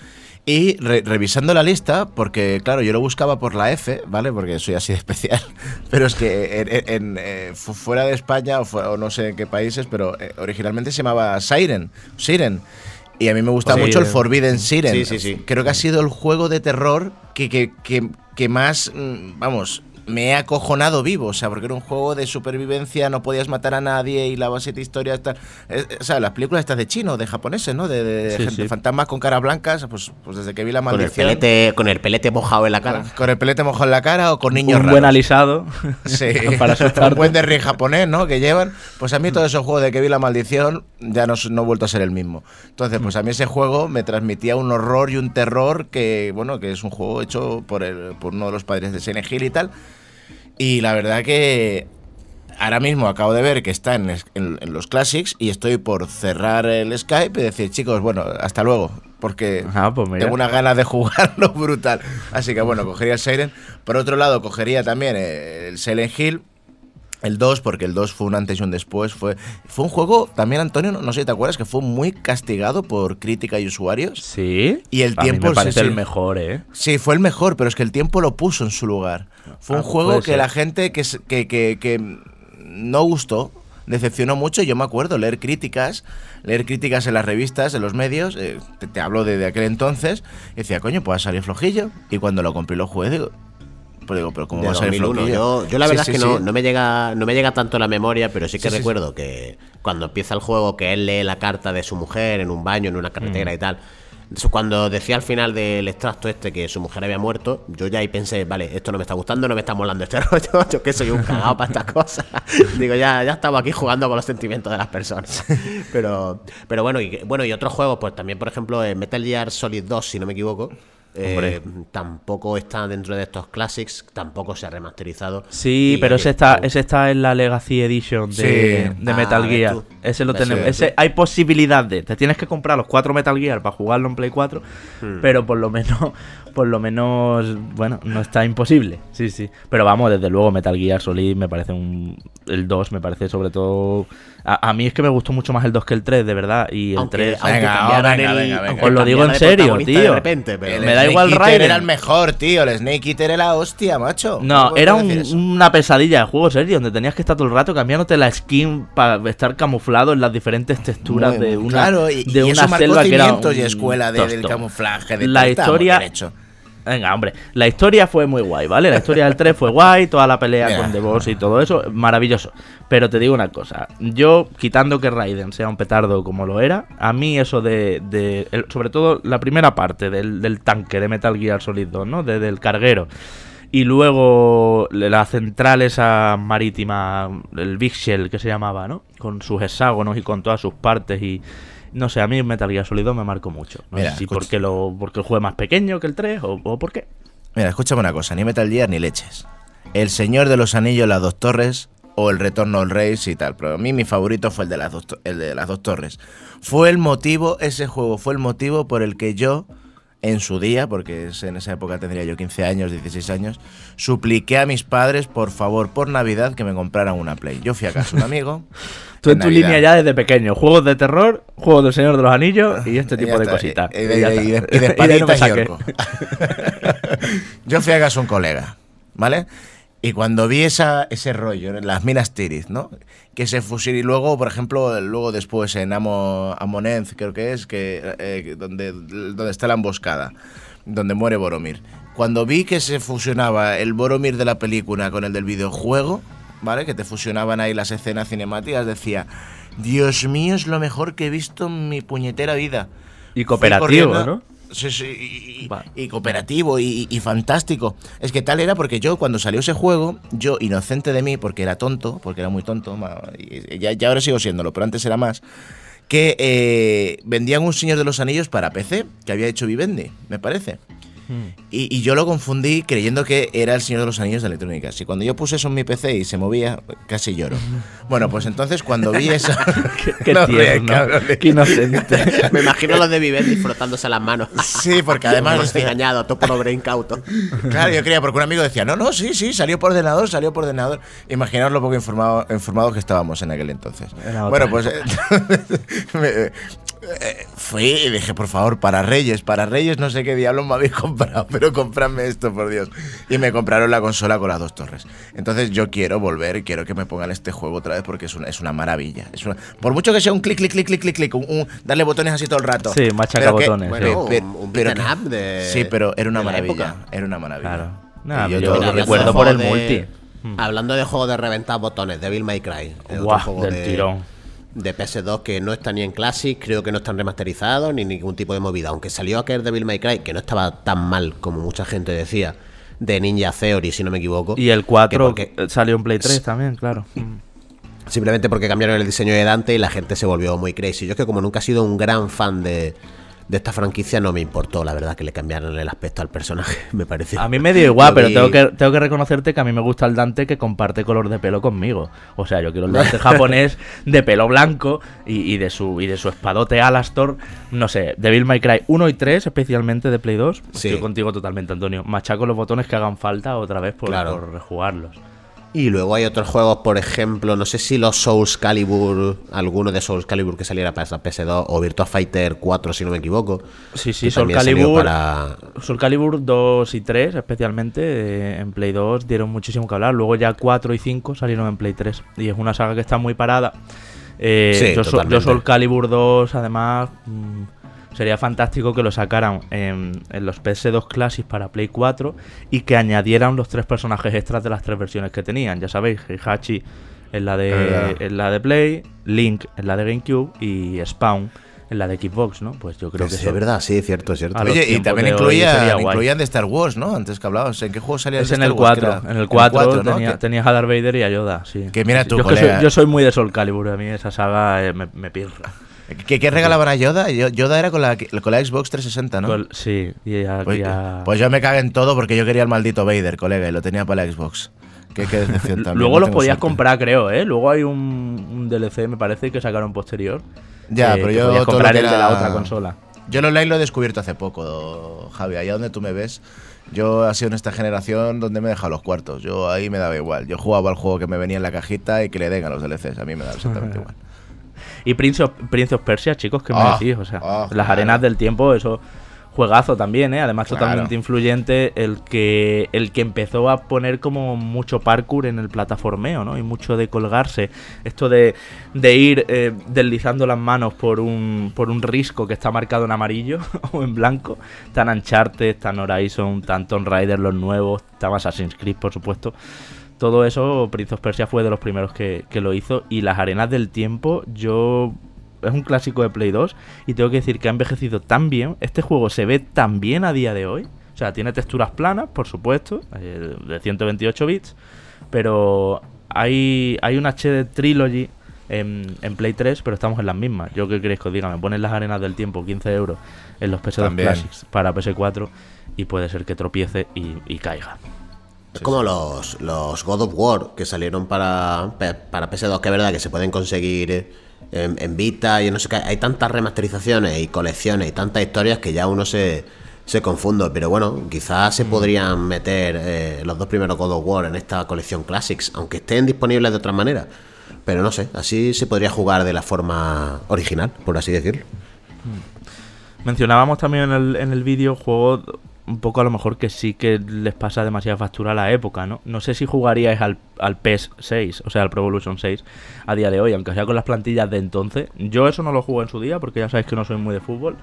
Y revisando la lista, porque claro, yo lo buscaba por la F, ¿vale? Porque soy así de especial. Pero es que eh, fuera de España o, no sé en qué países, pero eh, originalmente se llamaba Siren. Siren. Y a mí me gusta pues mucho el Forbidden Siren. Sí, Creo que ha sido el juego de terror que, que más, mm, vamos, me he acojonado vivo, o sea, porque era un juego de supervivencia, no podías matar a nadie y la base de historia está... Eh, eh, o sea, las películas estas de chino, de japoneses, ¿no? De, gente fantasmas con caras blancas, pues, pues, desde que vi la maldición... Con el pelete, mojado en la cara. Con, el pelete mojado en la cara o con niños un buen alisado. Sí. para un buen derri japonés, ¿no? Que llevan. Pues a mí todo ese juego de que vi la maldición ya no, no vuelto a ser el mismo. Entonces, pues a mí ese juego me transmitía un horror y un terror que, bueno, que es un juego hecho por, por uno de los padres de Senegil y tal y la verdad que ahora mismo acabo de ver que está en, los Classics y estoy por cerrar el Skype y decir, chicos, bueno, hasta luego. Porque ah, pues tengo una ganas de jugarlo brutal. Así que bueno, cogería el Siren. Por otro lado, cogería también eh, el Silent Hill. El 2, porque el 2 fue un antes y un después. Fue, fue un juego, también Antonio, no, sé si te acuerdas, que fue muy castigado por crítica y usuarios. Sí. Y el tiempo. el mejor, ¿eh? Sí, fue el mejor, pero es que el tiempo lo puso en su lugar. Ah, fue un juego que la gente que, que, no gustó, decepcionó mucho. Yo me acuerdo leer críticas, leer críticas en las revistas, en los medios. Eh, te, hablo de, aquel entonces. Y decía, coño, pues a salir flojillo. Y cuando lo compré, lo jugué, digo, pero Yo, yo la verdad es que no, no, me llega, no me llega tanto la memoria, pero sí que recuerdo que cuando empieza el juego, que él lee la carta de su mujer en un baño, en una carretera mm. y tal. cuando decía al final del extracto este que su mujer había muerto, yo ya ahí pensé, vale, esto no me está gustando, no me está molando este rollo, yo que soy un cagado para estas cosas. Digo, ya, ya estaba aquí jugando con los sentimientos de las personas. Pero, pero bueno, y, bueno, y otros juegos, pues también, por ejemplo, eh, Metal Gear Solid 2, si no me equivoco, eh, tampoco está dentro de estos classics, tampoco se ha remasterizado. Sí, pero ese está, en la Legacy Edition de, Metal ah, Gear. Ese lo tenemos. hay posibilidad de. Te tienes que comprar los cuatro Metal Gear para jugarlo en Play 4. Hmm. Pero por lo menos por lo menos, bueno, no está imposible. Sí, sí. Pero vamos, desde luego, Metal Gear Solid me parece un. El 2 me parece sobre todo. A, mí es que me gustó mucho más el 2 que el 3, de verdad. Y el 3. venga, venga, venga, Os lo digo en serio, tío. me da igual Raiden. Era el mejor, tío. El Snake Eater era hostia, macho. No, era una pesadilla de juego serio, donde tenías que estar todo el rato cambiándote la skin para estar camuflado en las diferentes texturas de una, de y una selva y escuela de, del camuflaje, de la historia. Hecho. Venga, hombre, la historia fue muy guay, ¿vale? La historia del 3 fue guay, toda la pelea con The Boss y todo eso, maravilloso. Pero te digo una cosa, yo, quitando que Raiden sea un petardo como lo era, a mí eso de. sobre todo la primera parte del, tanque de Metal Gear Solid 2, ¿no? del carguero. Y luego la central esa marítima, el Big Shell que se llamaba, ¿no? Con sus hexágonos y con todas sus partes y no sé, a mí Metal Gear Solid me marcó mucho. No sé si porque, lo, porque el juego es más pequeño que el 3 o, por qué. Mira, escúchame una cosa, ni Metal Gear ni leches. El Señor de los Anillos, las dos torres, o el retorno al rey y tal. Pero a mí mi favorito fue el de las el de las dos torres. Fue el motivo, ese juego fue el motivo por el que yo en su día, porque en esa época tendría yo 15 años, 16 años, supliqué a mis padres, por favor, por Navidad, que me compraran una Play. Yo fui a casa un amigo. Tú en, tu línea ya desde pequeño, juegos de terror, juegos del Señor de los Anillos y este tipo de cositas. Y, de, Yo fui a casa un colega, ¿vale? Y cuando vi esa, ese rollo en las minas Tirith, ¿no? Que se fusil y luego, por ejemplo, luego después en Amo, creo que es, eh, que, donde, donde está la emboscada, donde muere Boromir. Cuando vi que se fusionaba el Boromir de la película con el del videojuego, ¿vale? Que te fusionaban ahí las escenas cinemáticas, decía, Dios mío, es lo mejor que he visto en mi puñetera vida. Y cooperativo, ¿no? y, cooperativo y, fantástico. Es que tal era porque yo cuando salió ese juego, yo inocente de mí, porque era tonto, porque era muy tonto, ya, ahora sigo siéndolo, pero antes era más, que eh, vendían un Señor de los Anillos para PC, que había hecho Vivendi, me parece. Y, yo lo confundí creyendo que era el Señor de los Anillos de electrónica. Y cuando yo puse eso en mi PC y se movía, casi lloro. Bueno, pues entonces cuando vi eso. qué, no qué inocente. Me imagino los de Vivendi frotándose las manos. sí, porque además. ha engañado, topo pobre incauto. Claro, yo creía, porque un amigo decía, no, no, sí, sí, salió por ordenador, salió por ordenador. Imaginaos lo poco informado, informados que estábamos en aquel entonces. Bueno, pues. Eh, fui y dije, por favor, para Reyes, para Reyes no sé qué diablos me habéis comprado, pero compradme esto, por Dios. Y me compraron la consola con las dos torres. Entonces yo quiero volver, quiero que me pongan este juego otra vez porque es una, es una maravilla. Es una, por mucho que sea un clic, clic, clic, clic, clic, clic, darle botones así todo el rato. Sí, machaca botones. sí. pero era una maravilla. Era una maravilla. Claro. yo, lo recuerdo por el multi. Hablando de juego de reventar botones, Devil May Cry. Guau, del tirón de PS2 que no está ni en Classic, creo que no están remasterizados ni ningún tipo de movida. Aunque salió aquel Devil May Cry, que no estaba tan mal como mucha gente decía, de Ninja Theory, si no me equivoco. Y el 4 salió en Play 3 también, claro. Simplemente porque cambiaron el diseño de Dante y la gente se volvió muy crazy. Yo es que como nunca he sido un gran fan de, de esta franquicia no me importó, la verdad, que le cambiaran el aspecto al personaje, me parece. A mí me dio igual, pero tengo que, tengo que reconocerte que a mí me gusta el Dante que comparte color de pelo conmigo. O sea, yo quiero el Dante japonés de pelo blanco y, de su, y de su espadote Alastor. No sé, Devil May Cry 1 y 3, especialmente de Play 2. Estoy contigo totalmente, Antonio. Machaco los botones que hagan falta otra vez por, por rejugarlos. Y luego hay otros juegos, por ejemplo, no sé si los Souls Calibur, alguno de Souls Calibur que saliera para PS2 o Virtua Fighter 4, si no me equivoco. Sí, sí, Soul Calibur, para... Soul Calibur 2 y 3, especialmente eh, en Play 2, dieron muchísimo que hablar. Luego ya 4 y 5 salieron en Play 3. Y es una saga que está muy parada. yo, eh, yo, Soul Calibur 2, además. Mm, Sería fantástico que lo sacaran en, los PS2 Classics para Play 4 y que añadieran los tres personajes extras de las tres versiones que tenían. Ya sabéis, Heihachi en la de, la de Play, Link en la de GameCube y Spawn en la de Xbox, ¿no? Pues yo creo que sí. Es verdad, sí, cierto, cierto. Oye, y también incluían de Star Wars, ¿no? Antes que hablabas, ¿en qué juego salía en Star el 4, En el 4, en el 4 tenía, tenías a Darth Vader y a Yoda, sí. Que mira tú, yo, soy, yo soy muy de Sol Calibur, a mí esa saga eh, me, me pirra. ¿Qué, qué regalaba Yoda? Yoda era con la, con la Xbox 360, ¿no? sí. Y pues, pues, yo me cago en todo porque yo quería el maldito Vader, colega, y lo tenía para la Xbox. Qué, decepción también. Luego los podías comprar, creo, ¿eh? Luego hay un, DLC, me parece, que sacaron posterior. Ya, pero yo. Podías el de la otra consola. Yo lo online lo he descubierto hace poco, Javi. Allá donde tú me ves, yo ha sido en esta generación donde me he dejado los cuartos. Yo ahí me daba igual. Yo jugaba al juego que me venía en la cajita y que le den a los DLCs. A mí me daba exactamente igual. Y Prince of, Persia, chicos, que me ah, decís, o sea, ah, las arenas del tiempo, eso juegazo también, ¿eh? Además, totalmente influyente el que, el que empezó a poner como mucho parkour en el plataformeo, ¿no? Y mucho de colgarse. Esto de, de ir eh, deslizando las manos por un, por un risco que está marcado en amarillo o en blanco. Tan Uncharted, tan Horizon, tan Tomb Raider, los nuevos, tan Assassin's Creed, por supuesto. Todo eso, Prince of Persia fue de los primeros que, lo hizo. Y las arenas del tiempo, yo es un clásico de Play 2 y tengo que decir que ha envejecido tan bien, este juego se ve tan bien a día de hoy, o sea, tiene texturas planas, por supuesto, eh, de 128 bits, pero hay, hay un HD Trilogy en, Play 3, pero estamos en las mismas. Yo qué que os diga, ponen las arenas del tiempo, 15 euros, en los PS2 Classics para PS4 y puede ser que tropiece y caiga. Es como Los, los God of War que salieron para, para PS2, que es verdad que se pueden conseguir en, en Vita y no sé qué. Hay tantas remasterizaciones y colecciones y tantas historias que ya uno se, se confunde. Pero bueno, quizás se mm. podrían meter eh, los dos primeros God of War en esta colección Classics, aunque estén disponibles de otra manera. Pero no sé, así se podría jugar de la forma original, por así decirlo. Mm. Mencionábamos también en el, en el vídeo juegos un poco a lo mejor que sí que les pasa demasiada factura a la época, ¿no? No sé si jugaríais al, al PES 6, o sea, al Pro Evolution 6, a día de hoy, aunque sea con las plantillas de entonces. Yo eso no lo juego en su día porque ya sabéis que no soy muy de fútbol,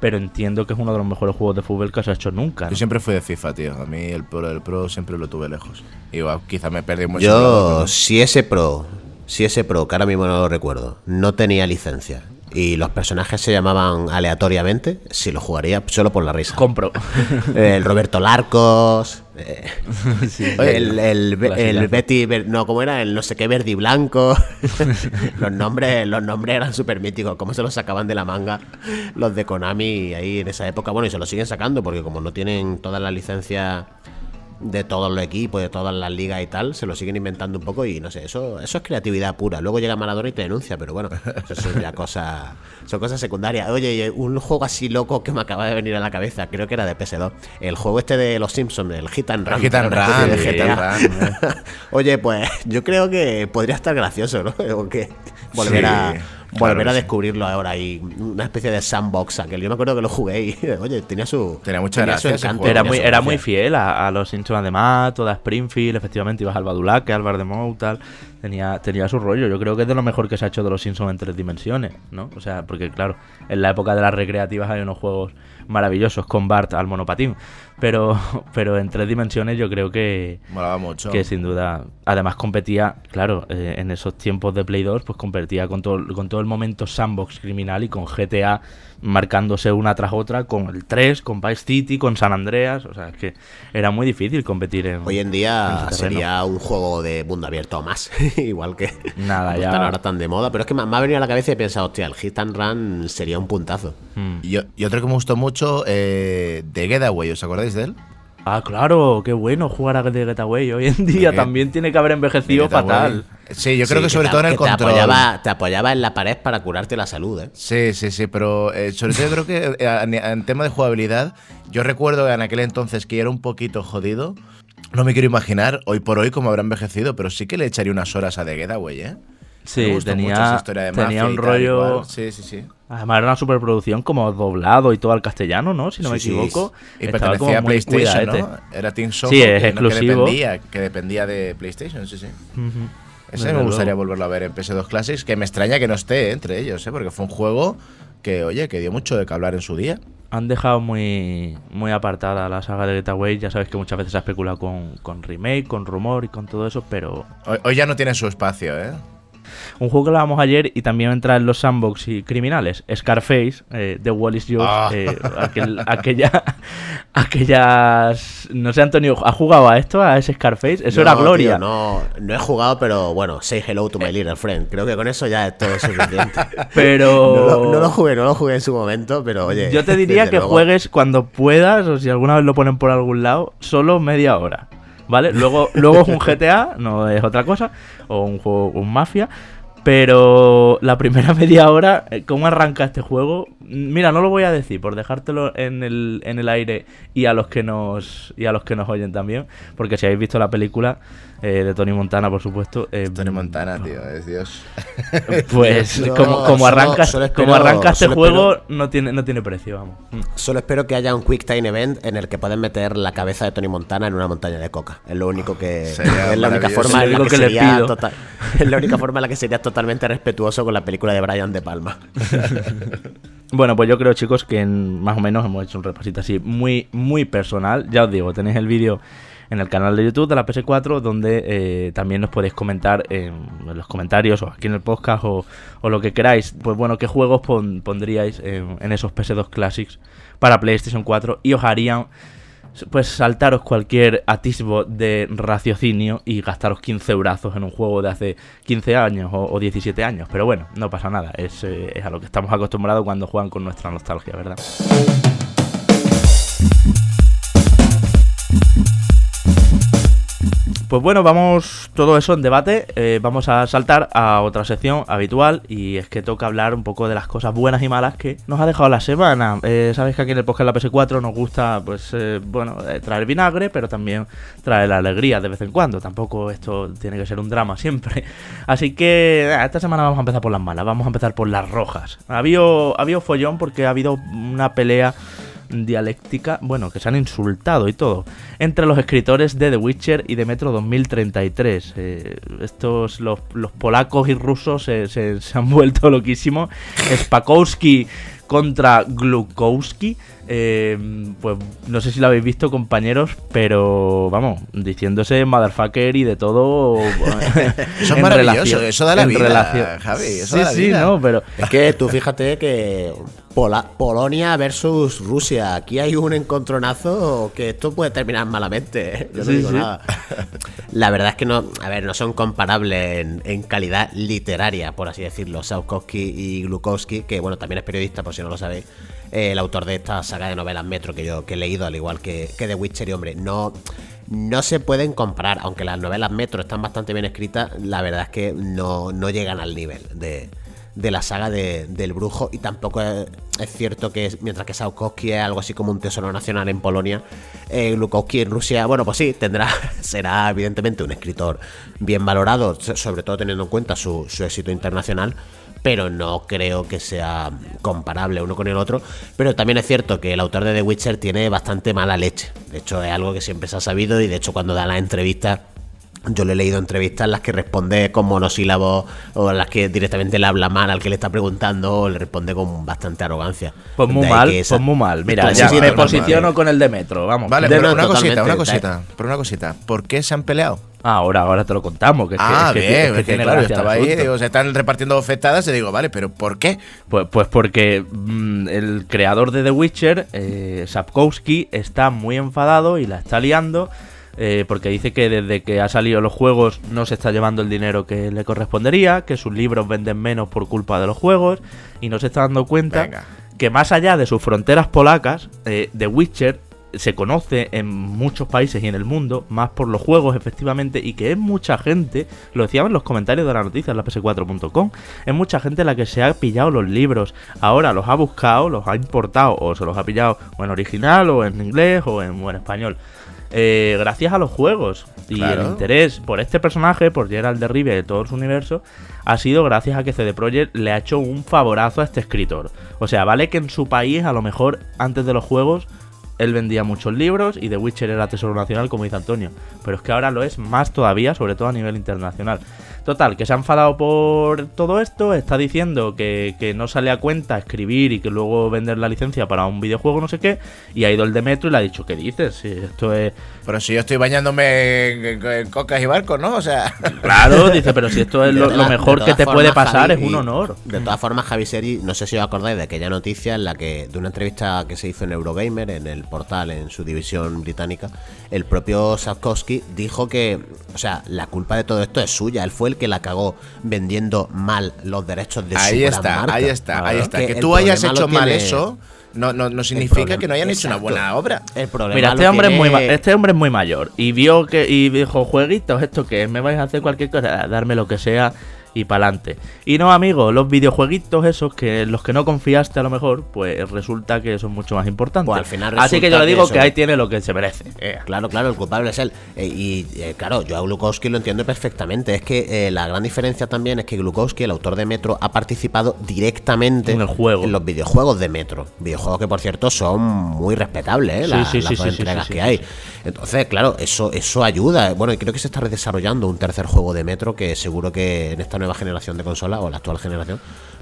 pero entiendo que es uno de los mejores juegos de fútbol que se ha hecho nunca. Yo siempre fui de FIFA, tío. A mí el Pro el Pro siempre lo tuve lejos. Igual, quizás quizá me perdí mucho. Yo, si ese Pro, si ese Pro, que ahora mismo no lo recuerdo, no tenía licencia y los personajes se llamaban aleatoriamente, si lo jugaría solo por la risa. Compro. el Roberto Larcos, eh, el, el, Betty, no, ¿cómo era? El no sé qué Verdi Blanco. los, nombres, los nombres eran súper míticos, cómo se los sacaban de la manga los de Konami ahí en esa época. Bueno, y se los siguen sacando porque como no tienen todas las licencias de todos los equipos, de todas las ligas y tal, se lo siguen inventando un poco y no sé, eso, eso es creatividad pura. Luego llega Maradona y te denuncia, pero bueno, eso son ya cosas, son cosas secundarias. Oye, un juego así loco que me acaba de venir a la cabeza, creo que era de PS2, el juego este de los Simpsons, el Hit and Run. El and Run, ¿eh? Oye, pues yo creo que podría estar gracioso, ¿no? volver a volver a descubrirlo ahora y una especie de sandbox aquel. Yo me acuerdo que lo jugué y, oye, tenía su. Tenía mucha gracia. era, muy, era muy fiel a, los Simpsons, además, toda Springfield, efectivamente, ibas al Badulaque, al Bar de tal. Tenía, tenía su rollo. Yo creo que es de lo mejor que se ha hecho de los Simpsons en tres dimensiones, ¿no? O sea, porque, claro, en la época de las recreativas hay unos juegos maravillosos con Bart al monopatín pero, pero en tres dimensiones yo creo que. mucho. Que sin duda. Además competía, claro, eh, en esos tiempos de Play 2, pues competía con todo, con todo el momento sandbox criminal y con GTA marcándose una tras otra, con el 3, con Vice City, con San Andreas. O sea, es que era muy difícil competir en. Hoy en día sería un juego de mundo abierto más. Igual que. Nada, ya. ahora tan de moda. Pero es que me, ha venido a la cabeza y he pensado, hostia, el Hit and Run sería un puntazo. Hmm. yo Y, otro que me gustó mucho, eh, The Getaway, ¿os acordáis? de él? Ah, claro, qué bueno jugar a The Getaway hoy en día. También tiene que haber envejecido fatal. Sí, yo creo que sobre todo en el control. Te apoyaba, en la pared para curarte la salud. ¿eh? Sí, sí, sí, pero eh, sobre todo creo que eh, en, tema de jugabilidad, yo recuerdo que en aquel entonces que era un poquito jodido. No me quiero imaginar hoy por hoy cómo habrá envejecido, pero sí que le echaría unas horas a The Getaway, ¿eh? Sí, tenía, tenía un rollo. Sí, sí, sí. Además era una superproducción como doblado y todo al castellano, ¿no? Si no me equivoco. Y Estaba pertenecía a PlayStation, ¿no? Era Team Software, sí, que, dependía, de PlayStation, sí, sí. Ese me gustaría volverlo a ver en PS2 Classics, que me extraña que no esté entre ellos, ¿eh? Porque fue un juego que, oye, que dio mucho de que hablar en su día han dejado muy, muy apartada la saga de Getaway. Ya sabes que muchas veces se ha especulado con, remake, con rumor y con todo eso, pero. Hoy, ya no tiene su espacio, ¿eh? Un juego que hablábamos ayer y también entrar en los sandbox y criminales. Scarface, eh, de The Wall is ah. eh, aquella, aquellas... No sé, Antonio, ha jugado a esto, a ese Scarface? Eso era Gloria. no, no he jugado, pero bueno, say hello to my eh. little friend. Creo que con eso ya es todo suficiente. pero... No lo, jugué, no lo jugué en su momento, pero oye... Yo te diría que juegues cuando puedas, o si alguna vez lo ponen por algún lado, solo media hora. ¿vale? Luego, luego es un GTA, no es otra cosa, o un juego, un mafia, pero la primera media hora, eh, ¿cómo arranca este juego? Mira, no lo voy a decir por dejártelo en el, aire y a los que nos y a los que nos oyen también, porque si habéis visto la película eh, de Tony Montana, por supuesto. Eh, Tony Montana, tío, es Dios. Pues como, arranca, arranca este juego no tiene no tiene precio, vamos. Mm. Solo espero que haya un quick time event en el que puedan meter la cabeza de Tony Montana en una montaña de coca. Es lo único que es la única forma en la que sería total, es la única forma en la que sería total totalmente respetuoso con la película de Brian De Palma. bueno, pues yo creo, chicos, que más o menos hemos hecho un repasito así muy, muy personal. Ya os digo, tenéis el vídeo en el canal de YouTube de la PS4, donde eh, también nos podéis comentar en, los comentarios o aquí en el podcast o, lo que queráis. Pues bueno, qué juegos pondríais en, en esos PS2 Classics para PlayStation 4 y os harían pues saltaros cualquier atisbo de raciocinio y gastaros 15 brazos en un juego de hace 15 años o, 17 años. Pero bueno, no pasa nada, es, eh, es a lo que estamos acostumbrados cuando juegan con nuestra nostalgia, ¿verdad? Pues bueno, vamos todo eso en debate. Eh, vamos a saltar a otra sección habitual y es que toca hablar un poco de las cosas buenas y malas que nos ha dejado la semana. Eh, Sabéis que aquí en el podcast de la PS4 nos gusta, pues, eh, bueno, eh, traer vinagre, pero también traer la alegría de vez en cuando. Tampoco esto tiene que ser un drama siempre. Así que esta semana vamos a empezar por las malas, vamos a empezar por las rojas. habido, ha habido follón porque ha habido una pelea dialéctica, bueno, que se han insultado y todo, entre los escritores de The Witcher y de Metro 2033. Eh, estos, los, polacos y rusos se, han vuelto loquísimos. Spakowski contra Glukowski. Eh, pues no sé si lo habéis visto, compañeros, pero vamos, diciéndose motherfucker y de todo. eso es maravilloso, eso da la vida, Javi. Eso da la sí, no, pero. Es que tú fíjate que Polonia versus Rusia. Aquí hay un encontronazo que esto puede terminar malamente. ¿eh? Yo no digo nada. La verdad es que no, a ver, no son comparables en, calidad literaria, por así decirlo. Saukowski y Glukowski, que bueno, también es periodista, por si no lo sabéis, eh, el autor de esta saga de novelas Metro que yo que he leído, al igual que, que The Witcher y hombre, no no se pueden comparar, aunque las novelas Metro están bastante bien escritas, la verdad es que no llegan al nivel de, de la saga de, del brujo. Y tampoco es, cierto que mientras que Saukowski es algo así como un tesoro nacional en Polonia, eh, Lukowski en Rusia, bueno, pues sí, tendrá, será evidentemente un escritor bien valorado, sobre todo teniendo en cuenta su, su éxito internacional pero no creo que sea comparable uno con el otro. Pero también es cierto que el autor de The Witcher tiene bastante mala leche. De hecho, es algo que siempre se ha sabido y de hecho cuando da las entrevista yo le he leído entrevistas en las que responde con monosílabos o en las que directamente le habla mal al que le está preguntando o le responde con bastante arrogancia. Pues muy mal, pues muy mal. Mira, ya me posiciono con el de Metro, vamos. Vale, pero una cosita, una cosita, una cosita. ¿Por qué se han peleado? Ah, ahora, ahora te lo contamos. Que ah, que, es que, estaba ahí, se están repartiendo bofetadas y digo, vale, pero ¿por qué? Pues, pues porque mm, el creador de The Witcher, eh, Sapkowski, está muy enfadado y la está liando eh, porque dice que desde que ha salido los juegos no se está llevando el dinero que le correspondería, que sus libros venden menos por culpa de los juegos, y no se está dando cuenta que más allá de sus fronteras polacas, eh, The Witcher se conoce en muchos países y en el mundo, más por los juegos efectivamente, y que es mucha gente, lo decíamos en los comentarios de la noticia en la ps4.com, es mucha gente la que se ha pillado los libros, ahora los ha buscado, los ha importado, o se los ha pillado o en original, o en inglés, o en español. Eh, gracias a los juegos. Y el interés por este personaje, por Gerald de Rivia de todo su universo, ha sido gracias a que CD Projekt le ha hecho un favorazo a este escritor. O sea, vale que en su país, a lo mejor antes de los juegos, él vendía muchos libros y The Witcher era tesoro nacional, como dice Antonio. Pero es que ahora lo es más todavía, sobre todo a nivel internacional. Total, que se ha enfadado por todo esto, está diciendo que, no sale a cuenta escribir y que luego vender la licencia para un videojuego, no sé qué, y ha ido el de Metro y le ha dicho, ¿qué dices? Si esto es... Pero si yo estoy bañándome en, cocas y barcos, ¿no? O sea... Claro, dice, pero si esto es lo, mejor que te puede pasar, es un honor. De todas formas, Javi no sé si os acordáis de aquella noticia en la que, de una entrevista que se hizo en Eurogamer, en el portal, en su división británica, el propio Sapkowski dijo que, o sea, la culpa de todo esto es suya, él fue el que la cagó vendiendo mal los derechos de ahí su está, Ahí está, ahí está. que, tú hayas hecho mal eso no, no, significa que no hayan hecho una buena obra. El problema Mira, este hombre, es muy este hombre es muy mayor y vio que y dijo, jueguitos, esto que me vais a hacer cualquier cosa, darme lo que sea y para adelante. Y no, amigo, los videojueguitos esos que los que no confiaste a lo mejor, pues resulta que son mucho más importantes. Pues Así que yo le digo que, ahí tiene lo que se merece. Eh, claro, claro, el culpable es él. Eh, y eh, claro, yo a Glukowski lo entiendo perfectamente. Es que la gran diferencia también es que Glukowski, el autor de Metro, ha participado directamente en los videojuegos de Metro. Videojuegos que por cierto son muy respetables, las, sí, entregas que hay. Entonces, claro, eso, eso ayuda. Bueno, y creo que se está desarrollando un tercer juego de Metro que seguro que en esta nueva generación de consola o la actual generación,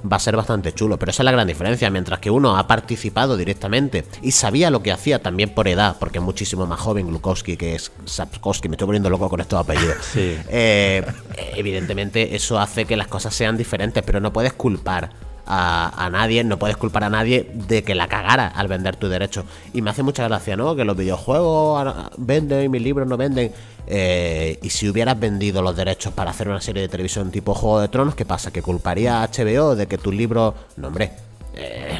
va a ser bastante chulo. Pero esa es la gran diferencia. Mientras que uno ha participado directamente y sabía lo que hacía también por edad, porque es muchísimo más joven Glukowski que es Sapkowski. Me estoy poniendo loco con estos apellidos. Eh, evidentemente, eso hace que las cosas sean diferentes, pero no puedes culpar a, nadie, no puedes culpar a nadie de que la cagara al vender tu derecho. Y me hace mucha gracia, ¿no? Que los videojuegos venden y mis libros no venden. Eh, y si hubieras vendido los derechos para hacer una serie de televisión tipo Juego de Tronos, ¿qué pasa? ¿Que culparía a HBO de que tu libro No, hombre. Eh,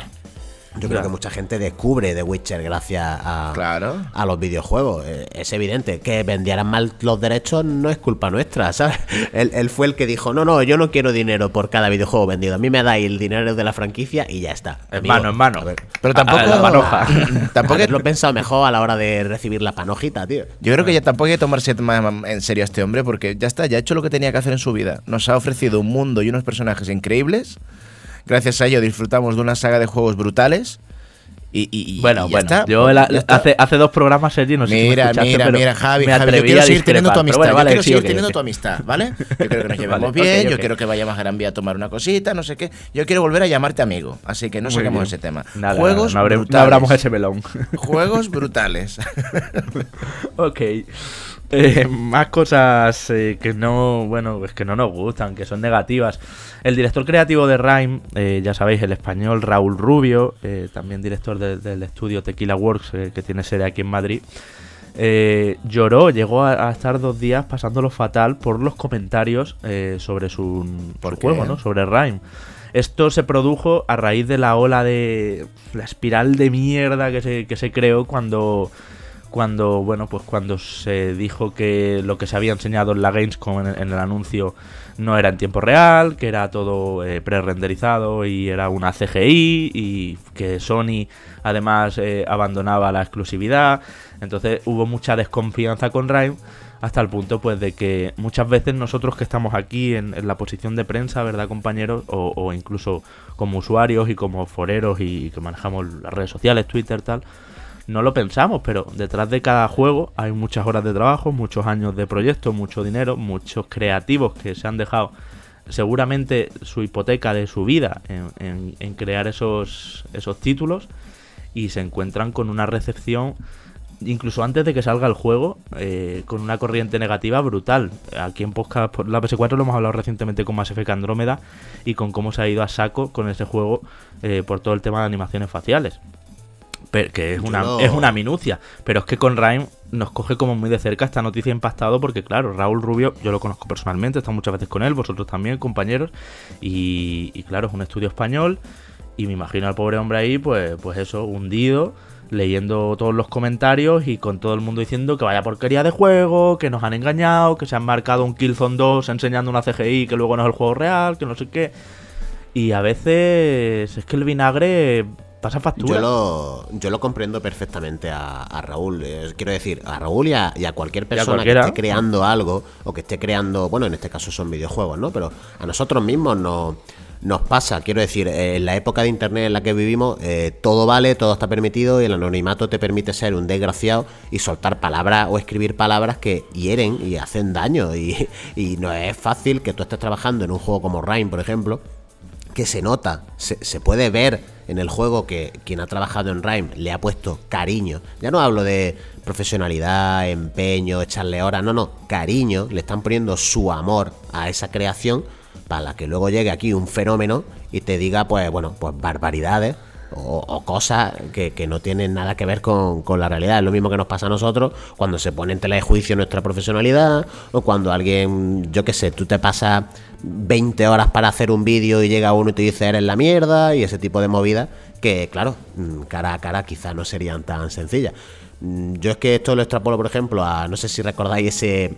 yo creo que mucha gente descubre The Witcher gracias a, a los videojuegos. Eh, es evidente que vendieran mal los derechos no es culpa nuestra, Él, fue el que dijo, no, no, yo no quiero dinero por cada videojuego vendido. A mí me dais el dinero de la franquicia y ya está. En mano, en mano. Pero tampoco... es panoja. tampoco lo he pensado mejor a la hora de recibir la panojita, tío. Yo creo que ya tampoco hay que tomarse más en serio a este hombre porque ya está, ya ha hecho lo que tenía que hacer en su vida. Nos ha ofrecido un mundo y unos personajes increíbles Gracias a ello disfrutamos de una saga de juegos brutales. Y, y, bueno, y bueno, está. yo hace, hace, dos programas, Sergi, no sé mira, Mira, mira, Javi, yo quiero seguir teniendo tu amistad, vale, yo quiero seguir teniendo tu amistad, ¿vale? Yo que nos llevamos bien, yo quiero que vayamos a Gran Vía a tomar una cosita, no sé qué. Yo quiero volver a llamarte amigo, así que no saquemos ese tema. Nada, Juegos no, No abramos ese melón. Juegos brutales. ok. Eh, más cosas eh, que no, bueno, es que no nos gustan, que son negativas. El director creativo de Rhyme, eh, ya sabéis, el español Raúl Rubio, también director del estudio Tequila Works, que tiene sede aquí en Madrid, lloró, llegó a, estar dos días pasándolo fatal por los comentarios sobre su por juego, ¿no? Sobre Rhyme. Esto se produjo a raíz de la ola de. la espiral de mierda que se, que se creó cuando cuando bueno pues cuando se dijo que lo que se había enseñado en la Gamescom en, el, anuncio no era en tiempo real, que era todo prerenderizado eh, pre-renderizado y era una CGI y que Sony además eh, abandonaba la exclusividad, entonces hubo mucha desconfianza con Rime hasta el punto pues de que muchas veces nosotros que estamos aquí en, la posición de prensa, ¿verdad compañeros? O, o, incluso como usuarios y como foreros y, que manejamos las redes sociales, Twitter, tal, no lo pensamos, pero detrás de cada juego hay muchas horas de trabajo, muchos años de proyecto, mucho dinero, muchos creativos que se han dejado seguramente su hipoteca de su vida en, crear esos, esos títulos y se encuentran con una recepción incluso antes de que salga el juego, eh, con una corriente negativa brutal. Aquí en Posca, por la PS4 lo hemos hablado recientemente con Mass Effect Andrómeda y con cómo se ha ido a saco con ese juego eh, por todo el tema de animaciones faciales que es una, es una minucia, pero es que con Raim nos coge como muy de cerca esta noticia impactado porque claro, Raúl Rubio yo lo conozco personalmente, he estado muchas veces con él, vosotros también, compañeros, y, y claro, es un estudio español y me imagino al pobre hombre ahí, pues, pues eso, hundido, leyendo todos los comentarios y con todo el mundo diciendo que vaya porquería de juego, que nos han engañado, que se han marcado un Killzone 2 enseñando una CGI que luego no es el juego real, que no sé qué. Y a veces es que el vinagre yo lo, comprendo perfectamente a, Raúl. Eh, quiero decir, a Raúl y a, cualquier persona que esté creando algo o que esté creando, bueno, en este caso son videojuegos, ¿no? Pero a nosotros mismos no nos pasa. Quiero decir, eh, en la época de Internet en la que vivimos, eh, todo vale, todo está permitido y el anonimato te permite ser un desgraciado y soltar palabras o escribir palabras que hieren y hacen daño. Y, no es fácil que tú estés trabajando en un juego como Rain, por ejemplo, que se nota, se, se puede ver en el juego que quien ha trabajado en Rime le ha puesto cariño. Ya no hablo de profesionalidad, empeño, echarle horas, no, no, cariño, le están poniendo su amor a esa creación para que luego llegue aquí un fenómeno y te diga, pues bueno, pues barbaridades o, cosas que, no tienen nada que ver con, la realidad. Es lo mismo que nos pasa a nosotros cuando se pone en tela de juicio nuestra profesionalidad o cuando alguien, yo qué sé, tú te pasas 20 horas para hacer un vídeo y llega uno y te dice eres la mierda y ese tipo de movidas que, claro, mm, cara a cara quizá no serían tan sencillas. Mm, yo es que esto lo extrapolo, por ejemplo, a no sé si recordáis ese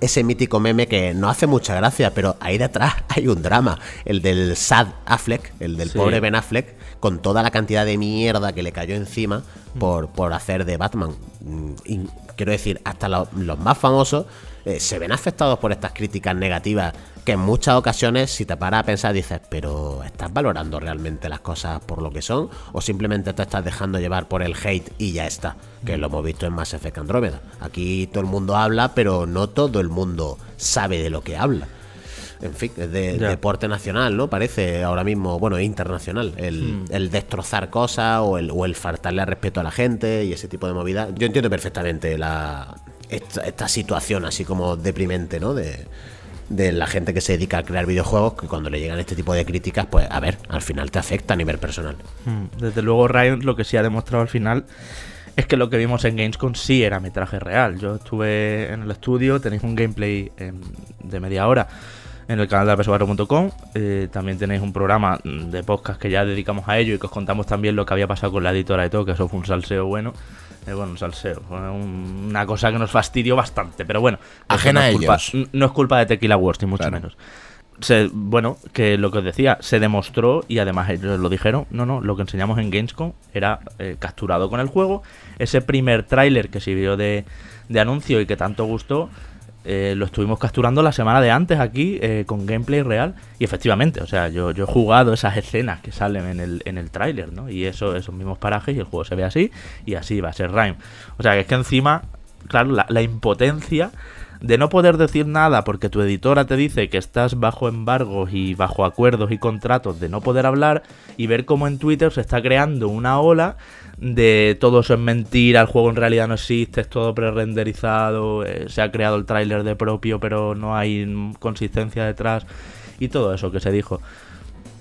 ese mítico meme que no hace mucha gracia, pero ahí detrás hay un drama, el del sad Affleck, el del pobre Ben Affleck, con toda la cantidad de mierda que le cayó encima mm. por, por hacer de Batman. Mm, y, quiero decir, hasta los más famosos eh, se ven afectados por estas críticas negativas que en muchas ocasiones si te paras a pensar dices, pero ¿estás valorando realmente las cosas por lo que son? ¿O simplemente te estás dejando llevar por el hate y ya está? Que lo hemos visto en Mass Effect Andrómeda. Aquí todo el mundo habla, pero no todo el mundo sabe de lo que habla en fin, de deporte nacional, ¿no? Parece ahora mismo, bueno, internacional, hmm. el, destrozar cosas o el, o el faltarle al respeto a la gente y ese tipo de movidas. Yo entiendo perfectamente la, esta, situación así como deprimente, ¿no? De, la gente que se dedica a crear videojuegos, que cuando le llegan este tipo de críticas, pues a ver, al final te afecta a nivel personal. Hmm. Desde luego Ryan lo que sí ha demostrado al final es que lo que vimos en Gamescom sí era metraje real. Yo estuve en el estudio, tenéis un gameplay de media hora en el canal de apesobarro.com eh, también tenéis un programa de podcast que ya dedicamos a ello y que os contamos también lo que había pasado con la editora de todo, que eso fue un salseo bueno. Eh, bueno, un salseo. una cosa que nos fastidió bastante, pero bueno. Ajena a ellos. no es culpa de Tequila Wars, ni mucho menos. bueno, que lo que os decía, se demostró y además ellos lo dijeron, no, no, lo que enseñamos en Gamescom era eh, capturado con el juego. Ese primer tráiler que sirvió de anuncio y que tanto gustó, eh, lo estuvimos capturando la semana de antes aquí eh, con gameplay real y efectivamente, o sea, yo, yo he jugado esas escenas que salen en el, en el tráiler, ¿no? Y eso, esos mismos parajes y el juego se ve así y así va a ser Rhyme. O sea, que es que encima, claro, la, la impotencia de no poder decir nada porque tu editora te dice que estás bajo embargos y bajo acuerdos y contratos de no poder hablar y ver cómo en Twitter se está creando una ola de todo eso es mentira, el juego en realidad no existe, es todo pre-renderizado, eh, se ha creado el tráiler de propio, pero no hay consistencia detrás y todo eso que se dijo.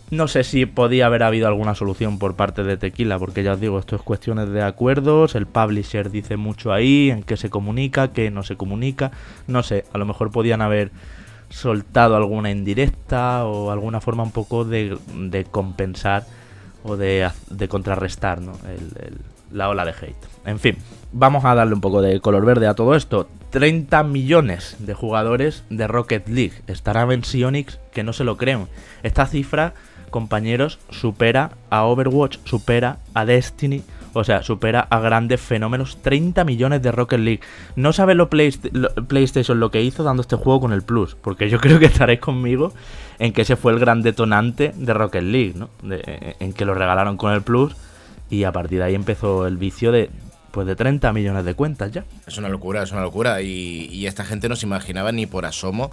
No sé si podía haber habido alguna solución por parte de Tequila, porque ya os digo, esto es cuestiones de acuerdos, el publisher dice mucho ahí, en qué se comunica, qué no se comunica, no sé, a lo mejor podían haber soltado alguna indirecta o alguna forma un poco de compensar o de, contrarrestar ¿no? la ola de hate. En fin, vamos a darle un poco de color verde a todo esto. 30 millones de jugadores de Rocket League estarán en Sionix que no se lo creen. Esta cifra, compañeros, supera a Overwatch, supera a Destiny, o sea, supera a grandes fenómenos 30 millones de Rocket League. No sabe lo, PlayStation lo que hizo dando este juego con el Plus, porque yo creo que estaréis conmigo en que ese fue el gran detonante de Rocket League, ¿no? E, e, en que lo regalaron con el Plus y a partir de ahí empezó el vicio de pues de 30 millones de cuentas ya. Es una locura, es una locura. Y, esta gente no se imaginaba ni por asomo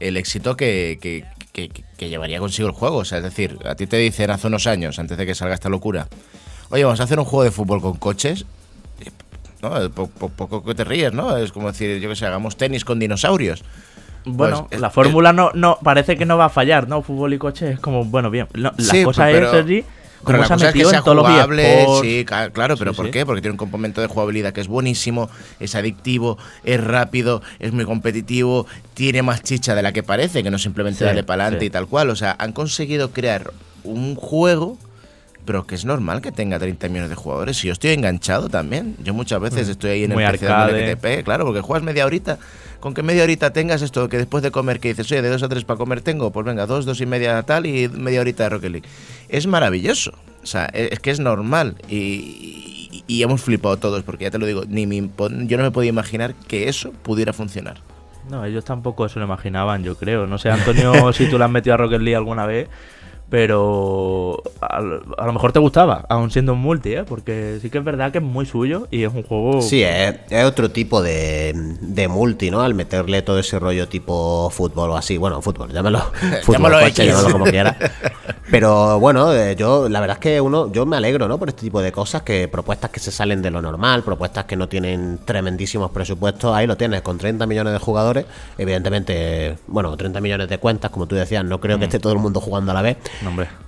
el éxito que, que, que, que, llevaría consigo el juego. O sea, es decir, a ti te dicen hace unos años, antes de que salga esta locura, oye, vamos a hacer un juego de fútbol con coches. ¿no? Eh, poco, que te ríes, ¿no? Es como decir, yo que sé, hagamos tenis con dinosaurios. Bueno, pues, la fórmula eh, no, no parece que no va a fallar, ¿no? Fútbol y coches, es como, bueno, bien. la cosa es, Sergi, como se metido Sí, claro, pero ¿por qué? Porque tiene un componente de jugabilidad que es buenísimo, es adictivo, es rápido, es muy competitivo, tiene más chicha de la que parece, que no simplemente darle para adelante y tal cual. O sea, han conseguido crear un juego pero que es normal que tenga 30 millones de jugadores. y yo estoy enganchado también, yo muchas veces mm. estoy ahí en el PC de LTP, claro, porque juegas media horita. Con que media horita tengas esto, que después de comer, que dices, oye, de dos a tres para comer tengo, pues venga, dos, dos y media tal y media horita de Rocket League. Es maravilloso. O sea, e-, es que es normal. Y, hemos flipado todos, porque ya te lo digo, ni yo no me podía imaginar que eso pudiera funcionar. No, ellos tampoco eso lo imaginaban, yo creo. No sé, Antonio, si tú le has metido a Rocket League alguna vez, pero a, lo mejor te gustaba, aún siendo un multi, ¿eh? porque sí que es verdad que es muy suyo y es un juego... Sí, es, otro tipo de, de, multi, ¿no? Al meterle todo ese rollo tipo fútbol o así, bueno, fútbol, llámalo, fútbol, llámalo como quiera. Pero bueno, eh, yo la verdad es que uno, yo me alegro, ¿no? Por este tipo de cosas, que propuestas que se salen de lo normal, propuestas que no tienen tremendísimos presupuestos, ahí lo tienes, con 30 millones de jugadores, evidentemente, bueno, 30 millones de cuentas, como tú decías, no creo que mm. esté todo el mundo jugando a la vez,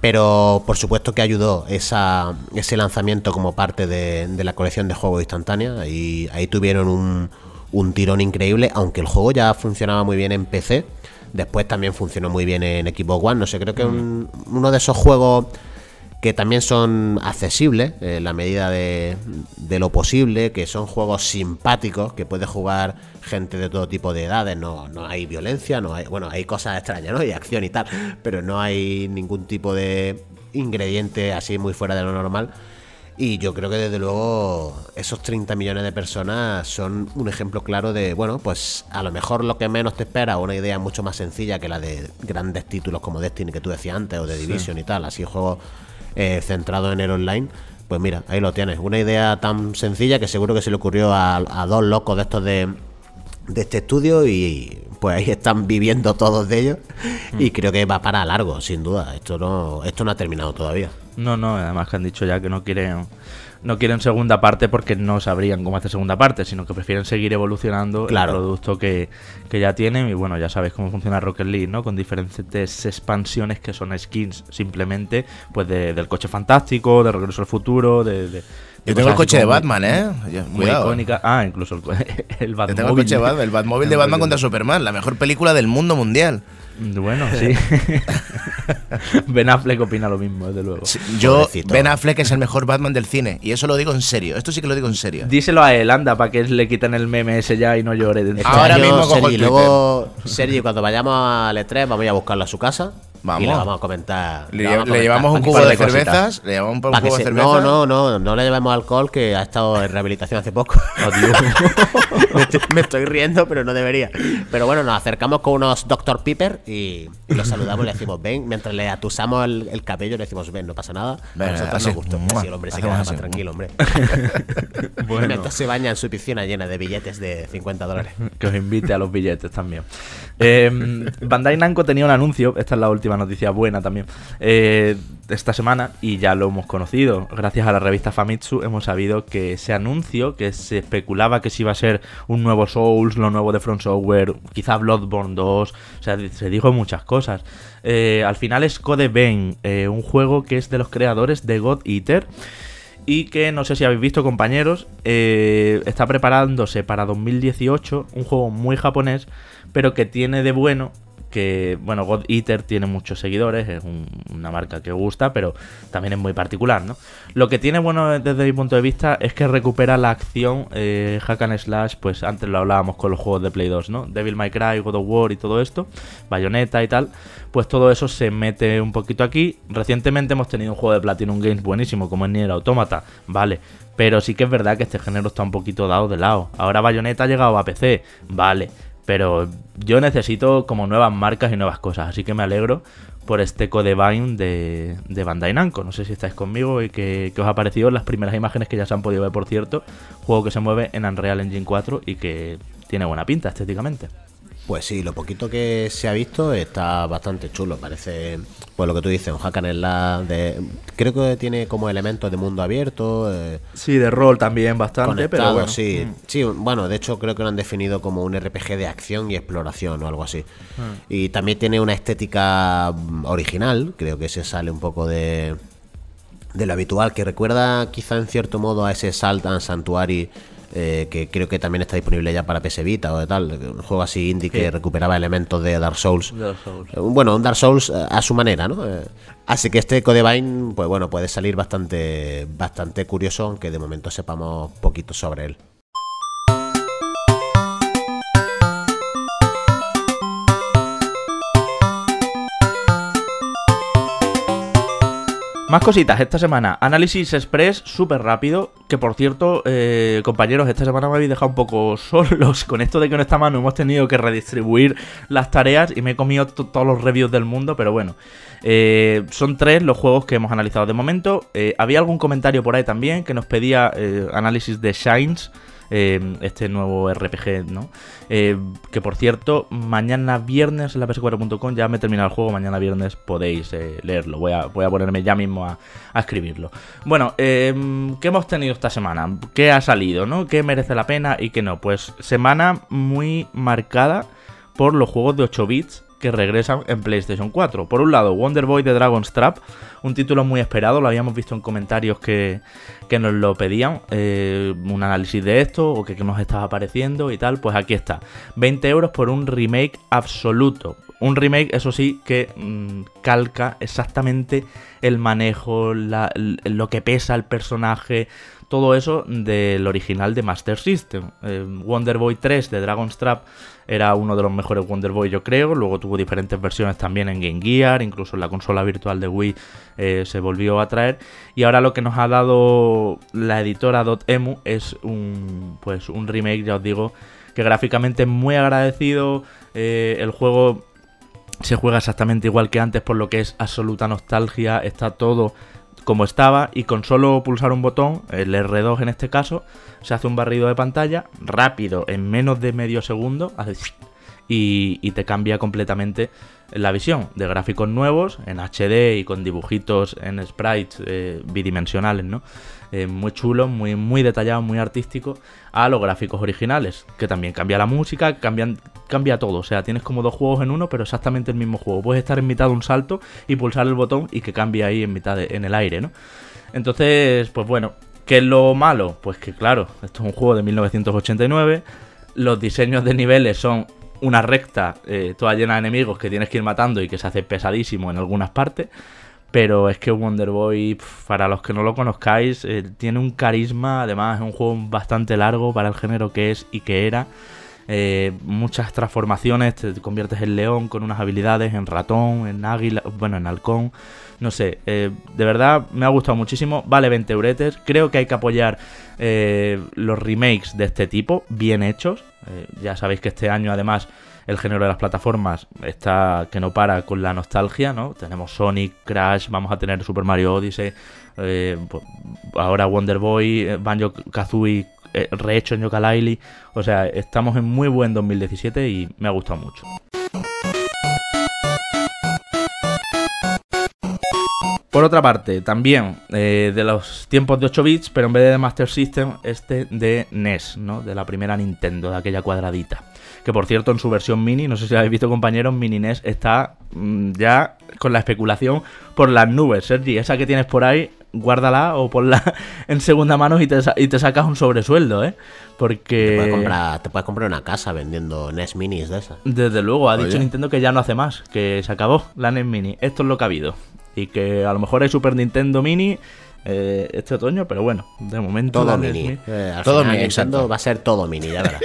pero por supuesto que ayudó ese lanzamiento como parte de, la colección de juegos instantáneos y ahí tuvieron un, tirón increíble, aunque el juego ya funcionaba muy bien en PC, después también funcionó muy bien en equipo One, no sé, creo que uno de esos juegos que también son accesibles en la medida de, de, lo posible, que son juegos simpáticos, que puedes jugar gente de todo tipo de edades, no, no hay violencia, no hay, bueno, hay cosas extrañas, ¿no? Y acción y tal, pero no hay ningún tipo de ingrediente así muy fuera de lo normal. Y yo creo que desde luego esos 30 millones de personas son un ejemplo claro de, bueno, pues a lo mejor lo que menos te espera, una idea mucho más sencilla que la de grandes títulos como Destiny que tú decías antes, o de Division y tal, así juegos eh, centrados en el online. Pues mira, ahí lo tienes. Una idea tan sencilla que seguro que se le ocurrió a dos locos de estos de, de este estudio y pues ahí están viviendo todos de ellos mm. y creo que va para largo, sin duda. Esto no, esto no ha terminado todavía. No, no, además que han dicho ya que no quieren no quieren segunda parte porque no sabrían cómo hacer segunda parte, sino que prefieren seguir evolucionando el producto que, que, ya tienen. Y bueno, ya sabéis cómo funciona Rocket League, ¿no? Con diferentes expansiones que son skins simplemente, pues del coche fantástico, de Regreso al Futuro, de yo tengo el coche de Batman, ¿eh? Muy icónica. Ah, incluso el, el tengo el coche de Batman, el Batmóvil de Batman contra Superman, la mejor película del mundo mundial. Bueno, sí. ben Affleck opina lo mismo, desde luego. yo, Ben Affleck es el mejor Batman del cine. Y eso lo digo en serio. Esto sí que lo digo en serio. Díselo a Elanda para que le quiten el meme ese ya y no llore. Ahora mismo Sergi, luego, Sergi, cuando vayamos al estrés, 3 vamos a buscarlo a su casa. Vamos. Y le vamos a comentar. Le, llevamos un cubo de, cervezas. Le llevamos No, no, no, no le llevamos alcohol que ha estado en rehabilitación hace poco. me, estoy, riendo, pero no debería. Pero bueno, nos acercamos con unos Dr. Piper y lo saludamos y le decimos ven. Mientras le atusamos el, el cabello, le decimos ven, no pasa nada. a nosotros nos gustó. el hombre se queda más tranquilo, hombre. bueno. entonces se baña en su piscina llena de billetes de 50 dólares. Que os invite a los billetes también. Em, Bandai Namco tenía un anuncio, esta es la última noticia buena también, eh, esta semana y ya lo hemos conocido. Gracias a la revista Famitsu hemos sabido que ese anuncio, que se especulaba que si iba a ser un nuevo Souls, lo nuevo de Front Software, quizá Bloodborne 2, o sea, se dijo muchas cosas. Eh, al final es Code Vein, eh, un juego que es de los creadores de God Eater y que no sé si habéis visto compañeros, está preparándose para 2018 un juego muy japonés, pero que tiene de bueno que, bueno, God Eater tiene muchos seguidores, es una marca que gusta, pero también es muy particular, ¿no? Lo que tiene bueno desde mi punto de vista es que recupera la acción eh, hack and slash, pues antes lo hablábamos con los juegos de Play 2, ¿no? Devil May Cry, God of War y todo esto, Bayonetta y tal, pues todo eso se mete un poquito aquí. Recientemente hemos tenido un juego de Platinum Games buenísimo, como es Nier Automata, vale, pero sí que es verdad que este género está un poquito dado de lado. Ahora Bayonetta ha llegado a PC, vale, pero yo necesito como nuevas marcas y nuevas cosas, así que me alegro por este Codevine de, de Bandai Namco. No sé si estáis conmigo y que os ha parecido las primeras imágenes que ya se han podido ver, por cierto. Juego que se mueve en Unreal Engine 4 y que tiene buena pinta estéticamente. Pues sí, lo poquito que se ha visto está bastante chulo. Parece, pues lo que tú dices, un hack en la de, creo que tiene como elementos de mundo abierto. Eh, sí, de rol también bastante, pero Sí, mm. sí, bueno, de hecho creo que lo han definido como un RPG de acción y exploración o algo así. Mm. Y también tiene una estética mm, original, creo que se sale un poco de, de lo habitual, que recuerda quizá en cierto modo a ese Salt and Sanctuary eh, que creo que también está disponible ya para PS Vita o de tal, un juego así indie que recuperaba elementos de Dark Souls. Eh, bueno, un Dark Souls eh, a su manera, ¿no? así que este Codevine, pues bueno, puede salir bastante, bastante curioso, aunque de momento sepamos poquito sobre él. Más cositas esta semana. Análisis express súper rápido. Que por cierto, eh, compañeros, esta semana me habéis dejado un poco solos. Con esto de que no está mano hemos tenido que redistribuir las tareas y me he comido todos los reviews del mundo, pero bueno. Eh, son tres los juegos que hemos analizado de momento. Eh, había algún comentario por ahí también que nos pedía análisis de Shines. Em, este nuevo RPG, ¿no? Eh, que por cierto, mañana viernes en la ps4.com ya me he terminado el juego, mañana viernes podéis eh, leerlo, voy a, a ponerme ya mismo a, escribirlo. Bueno, em, ¿qué hemos tenido esta semana? ¿Qué ha salido, no? ¿Qué merece la pena y qué no? Pues semana muy marcada por los juegos de 8 bits que regresan en PlayStation 4. Por un lado, Wonder Boy de Dragon's Trap, un título muy esperado, lo habíamos visto en comentarios que, nos lo pedían, eh, un análisis de esto o que, nos estaba apareciendo y tal, pues aquí está, 20 euros por un remake absoluto. Un remake, eso sí, que mm, calca exactamente el manejo, lo que pesa el personaje, todo eso del original de Master System. Eh, Wonder Boy 3 de Dragon's Trap era uno de los mejores Wonder Boy, yo creo. Luego tuvo diferentes versiones también en Game Gear, incluso en la consola virtual de Wii eh, se volvió a traer. Y ahora lo que nos ha dado la editora .emu es un, pues, un remake, ya os digo, que gráficamente es muy agradecido. Eh, el juego se juega exactamente igual que antes, por lo que es absoluta nostalgia. Está todo como estaba y con solo pulsar un botón, el R2 en este caso, se hace un barrido de pantalla rápido en menos de medio segundo y, y te cambia completamente la visión de gráficos nuevos en HD y con dibujitos en sprites eh, bidimensionales, ¿no? Eh, muy chulo, muy, muy detallado, muy artístico a los gráficos originales, que también cambia la música, cambian, cambia todo. O sea, tienes como dos juegos en uno, pero exactamente el mismo juego. Puedes estar en mitad de un salto y pulsar el botón y que cambie ahí en mitad en el aire, ¿no? Entonces, pues bueno, ¿qué es lo malo? Pues que claro, esto es un juego de 1989 los diseños de niveles son una recta eh, toda llena de enemigos que tienes que ir matando y que se hace pesadísimo en algunas partes. Pero es que Wonder Boy, para los que no lo conozcáis, eh, tiene un carisma. Además, es un juego bastante largo para el género que es y que era. Eh, muchas transformaciones, te conviertes en león con unas habilidades, en ratón, en águila, bueno, en halcón, no sé, eh, de verdad me ha gustado muchísimo, vale 20 euretes, creo que hay que apoyar eh, los remakes de este tipo, bien hechos, ya sabéis que este año además el género de las plataformas está que no para con la nostalgia, ¿no? Tenemos Sonic, Crash, vamos a tener Super Mario Odyssey, pues, ahora Wonder Boy, Banjo Kazooie eh, rehecho en Yokalaili, O sea, estamos en muy buen 2017 y me ha gustado mucho. Por otra parte, también eh, de los tiempos de 8 bits, pero en vez de Master System, este de NES, ¿no? De la primera Nintendo, de aquella cuadradita. Que por cierto, en su versión mini, no sé si habéis visto compañeros, Mini NES está mm, ya con la especulación por las nubes. Sergi, esa que tienes por ahí guárdala o ponla en segunda mano y te, y te sacas un sobresueldo, ¿eh? Porque... Te puedes, comprar, una casa vendiendo NES Minis de esas. Desde luego, ha dicho Nintendo que ya no hace más, que se acabó la NES Mini. Esto es lo que ha habido. Y que a lo mejor hay Super Nintendo Mini eh, este otoño, pero bueno, de momento. Todo mini. Eh, todo va a ser todo mini, ya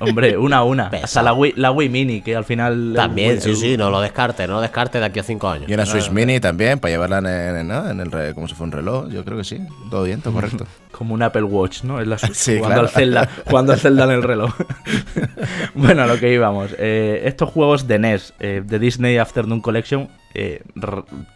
Hombre, una a una. la Wii, la Mini, que al final. También, sí, sí, no lo descarte, no lo descarte de aquí a cinco años. Y una Mini también, para llevarla en, el, como se fue, un reloj, yo creo que sí. Todo bien, todo correcto. como un Apple Watch, ¿no? Es la al Zelda, jugando al Zelda en el reloj. bueno, a lo que íbamos. Eh, estos juegos de NES, eh, de Disney Afternoon Collection, eh,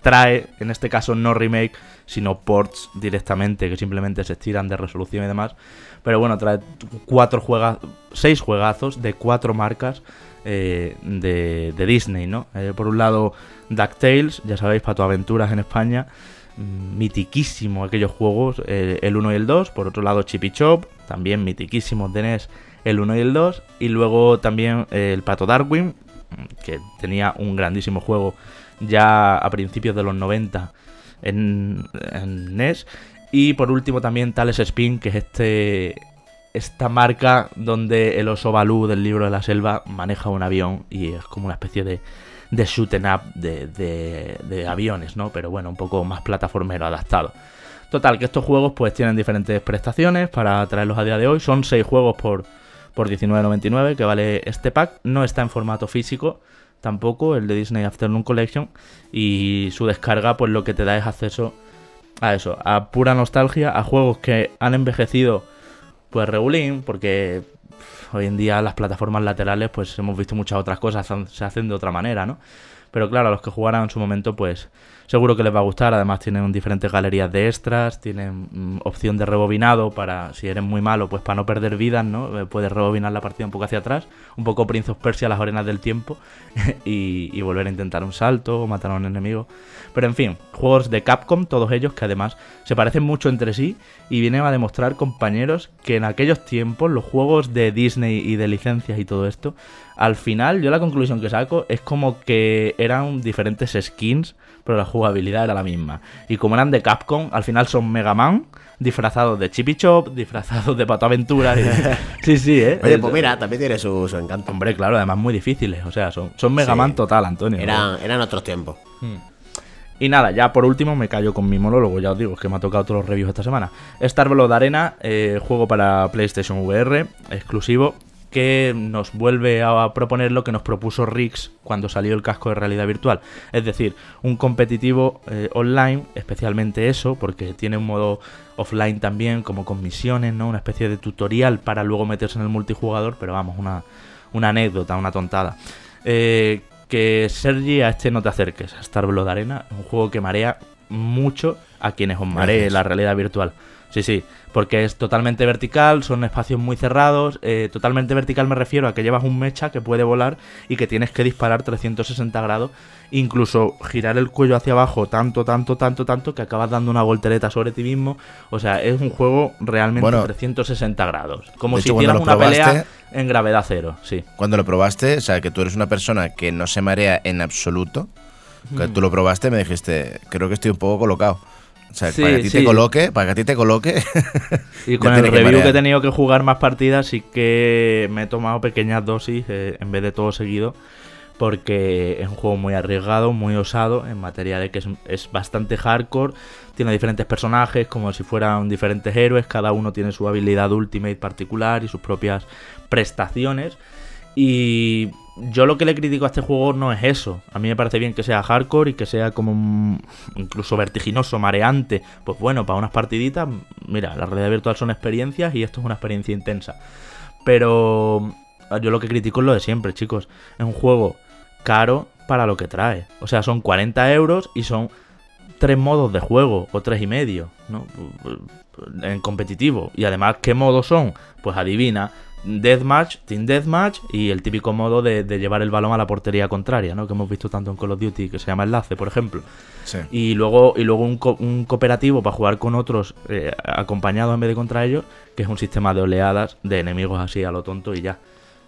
trae, en este caso no remake, sino ports directamente, que simplemente se estiran de resolución y demás. Pero bueno, trae cuatro juega seis juegazos de cuatro marcas de, Disney, ¿no? por un lado, DuckTales, ya sabéis, para tu Aventuras en España mitiquísimo aquellos juegos, el 1 y el 2, por otro lado Chip Chop, también mitiquísimo NES el 1 y el 2, y luego también eh, el Pato Darwin, que tenía un grandísimo juego ya a principios de los 90 en, NES, y por último también Tales Spin, que es este esta marca donde el oso Balú del libro de la selva maneja un avión y es como una especie de de shooting up de, aviones, ¿no? Pero bueno, un poco más plataformero adaptado. Total, que estos juegos pues tienen diferentes prestaciones para traerlos a día de hoy. Son 6 juegos por, por 19.99 que vale este pack. No está en formato físico tampoco, el de Disney Afternoon Collection. Y su descarga pues lo que te da es acceso a eso, a pura nostalgia, a juegos que han envejecido pues regulín, porque hoy en día las plataformas laterales, pues hemos visto muchas otras cosas, se hacen de otra manera, ¿no? Pero claro, a los que jugaran en su momento, pues Seguro que les va a gustar, además tienen diferentes galerías de extras, tienen mm, opción de rebobinado para, si eres muy malo, pues para no perder vidas, ¿no? Eh, puedes rebobinar la partida un poco hacia atrás, un poco Prince of Persia las arenas del tiempo y, volver a intentar un salto o matar a un enemigo. Pero en fin, juegos de Capcom, todos ellos que además se parecen mucho entre sí y vienen a demostrar, compañeros, que en aquellos tiempos los juegos de Disney y de licencias y todo esto al final yo la conclusión que saco es como que eran diferentes skins, pero la jugabilidad era la misma. Y como eran de Capcom, al final son Mega Man disfrazados de Chipichop, Chop, disfrazados de Pato Aventura. sí, sí, ¿eh? Oye, pues mira, también tiene su, encanto. Hombre, claro, además muy difíciles, o sea, son, son Mega Man total, Antonio. Eran, eran otros tiempos. Hmm. Y nada, ya por último me callo con mi monólogo, ya os digo, es que me ha tocado todos los reviews esta semana. Star de Arena, eh, juego para PlayStation VR, exclusivo que nos vuelve a proponer lo que nos propuso Rix cuando salió el casco de realidad virtual. Es decir, un competitivo eh, online, especialmente eso, porque tiene un modo offline también, como con misiones, ¿no? Una especie de tutorial para luego meterse en el multijugador, pero vamos, una, anécdota, una tontada. Eh, que Sergi a este no te acerques, a Star de Arena, un juego que marea mucho a quienes os maree la realidad virtual. Sí, sí, porque es totalmente vertical, son espacios muy cerrados. Eh, totalmente vertical me refiero a que llevas un mecha que puede volar y que tienes que disparar 360 grados, incluso girar el cuello hacia abajo tanto, tanto, tanto, tanto que acabas dando una voltereta sobre ti mismo. O sea, es un juego realmente 360 grados, como si hicieras una pelea en gravedad cero. Sí. Cuando lo probaste, o sea, que tú eres una persona que no se marea en absoluto. Que tú lo probaste, me dijiste, creo que estoy un poco colocado. O sea, para que a ti te coloque, para que a ti te coloque. y con el review que, he tenido que jugar más partidas, sí que me he tomado pequeñas dosis eh, en vez de todo seguido. Porque es un juego muy arriesgado, muy osado, en materia de que es, es bastante hardcore. Tiene diferentes personajes, como si fueran diferentes héroes. Cada uno tiene su habilidad ultimate particular y sus propias prestaciones. Y yo lo que le critico a este juego no es eso. A mí me parece bien que sea hardcore y que sea como incluso vertiginoso, mareante. Pues bueno, para unas partiditas, mira, la realidad virtual son experiencias y esto es una experiencia intensa. Pero ah, yo lo que critico es lo de siempre, chicos. Es un juego caro para lo que trae. O sea, son 40 euros y son tres modos de juego o tres y medio, ¿no? En competitivo. Y además, ¿qué modos son? Pues adivina, Deathmatch, Team Deathmatch y el típico modo de, llevar el balón a la portería contraria, ¿no? Que hemos visto tanto en Call of Duty, que se llama Enlace, por ejemplo. Y luego, y luego un, cooperativo para jugar con otros eh, acompañados en vez de contra ellos, que es un sistema de oleadas de enemigos así a lo tonto y ya.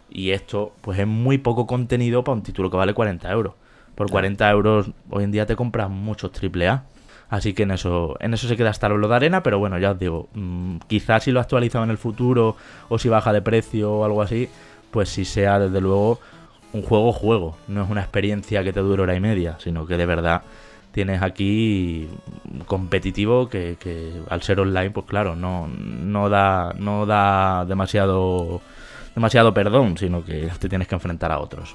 Y esto, pues es muy poco contenido para un título que vale 40 euros. Por 40 euros hoy en día te compras muchos AAA. Así que en eso, en eso se queda hasta lo de arena, pero bueno, ya os digo, mm, quizás si lo actualizado en el futuro o si baja de precio o algo así, pues si sea desde luego un juego juego, no es una experiencia que te dure hora y media, sino que de verdad tienes aquí competitivo que, al ser online, pues claro, no, no da, no da demasiado, demasiado perdón, sino que te tienes que enfrentar a otros.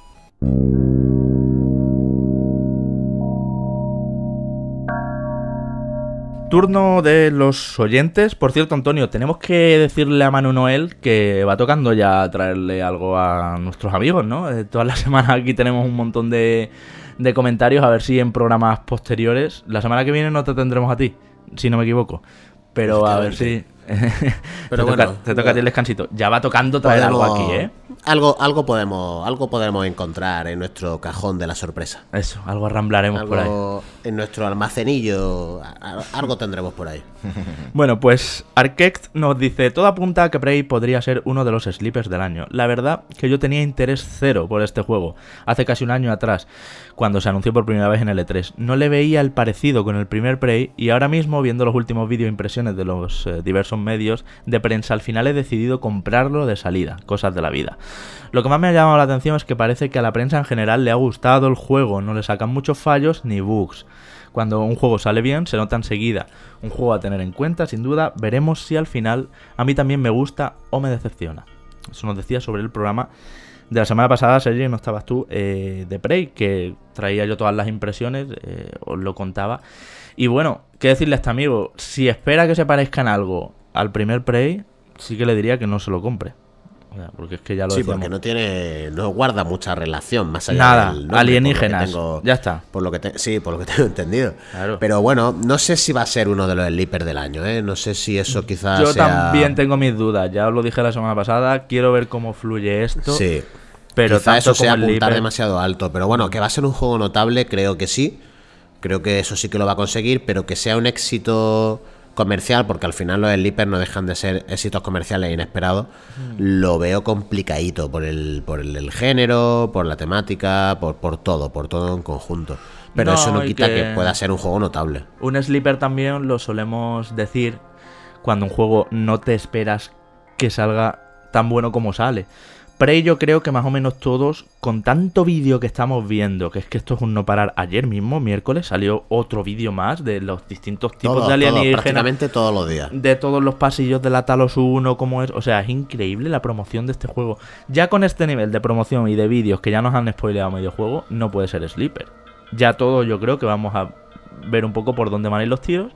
turno de los oyentes. Por cierto, Antonio, tenemos que decirle a Manu Noel que va tocando ya traerle algo a nuestros amigos, ¿no? Eh, todas las semanas aquí tenemos un montón de comentarios, a ver si en programas posteriores. La semana que viene no te tendremos a ti, si no me equivoco. Pero a ver si... Pero te toca, a ti el descansito. Ya va tocando traer algo aquí, ¿eh? Algo, algo, podemos, algo encontrar en nuestro cajón de la sorpresa. Eso, algo arramblaremos por ahí. En nuestro almacenillo, algo tendremos por ahí. bueno, pues Arkect nos dice: toda punta que Prey podría ser uno de los sleepers del año. La verdad que yo tenía interés cero por este juego hace casi un año atrás cuando se anunció por primera vez en L3. E no le veía el parecido con el primer Prey y ahora mismo, viendo los últimos vídeos e impresiones de los eh, diversos medios de prensa, al final he decidido comprarlo de salida, cosas de la vida. Lo que más me ha llamado la atención es que parece que a la prensa en general le ha gustado el juego, no le sacan muchos fallos ni bugs. Cuando un juego sale bien, se nota enseguida. Un juego a tener en cuenta, sin duda, veremos si al final a mí también me gusta o me decepciona. Eso nos decía sobre el programa de la semana pasada, Sergio no estabas tú, eh, de Prey, que traía yo todas las impresiones, eh, os lo contaba. Y bueno, qué decirle a este amigo, si espera que se en algo al primer Prey, sí que le diría que no se lo compre. Porque es que ya lo sí, porque no tiene, no guarda mucha relación más allá Nada, del Nada, alienígenas. ya está. Por lo que sí, por lo que tengo entendido. Pero bueno, no sé si va a ser uno de los sleepers del año, ¿eh? No sé si eso quizás. Yo también tengo mis dudas. Ya os lo dije la semana pasada. Quiero ver cómo fluye esto. Sí. Pero Quizá eso sea apuntar demasiado alto. Pero bueno, que va a ser un juego notable, creo que sí. Creo que eso sí que lo va a conseguir, pero que sea un éxito comercial, porque al final los Slippers no dejan de ser éxitos comerciales inesperados, mm. lo veo complicadito por el, por el, género, por la temática, por, por, todo, por todo en conjunto. Pero eso no quita que... que... pueda ser un juego notable. Un Slipper también lo solemos decir cuando un juego no te esperas que salga tan bueno como sale. Prey yo creo que más o menos todos, con tanto vídeo que estamos viendo, que es que esto es un no parar. Ayer mismo, miércoles, salió otro vídeo más de los distintos tipos de alienígenas. todos los días. De todos los pasillos de la Talos 1, como es. O sea, es increíble la promoción de este juego. Ya con este nivel de promoción y de vídeos que ya nos han spoileado medio juego, no puede ser Sleeper. Ya todo yo creo que vamos a ver un poco por dónde van a ir los tiros.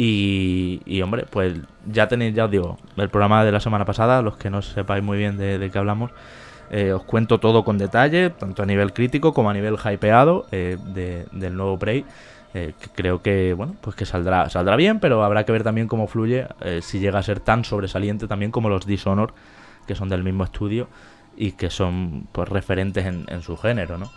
Y, hombre, pues ya tenéis, ya os digo, el programa de la semana pasada, los que no sepáis muy bien de, qué hablamos, eh, os cuento todo con detalle, tanto a nivel crítico como a nivel hypeado eh, de, del nuevo Prey. Eh, que creo que bueno pues que saldrá saldrá bien pero habrá que ver también cómo fluye si llega a ser tan sobresaliente también como los Dishonor que son del mismo estudio y que son pues referentes en, en su género no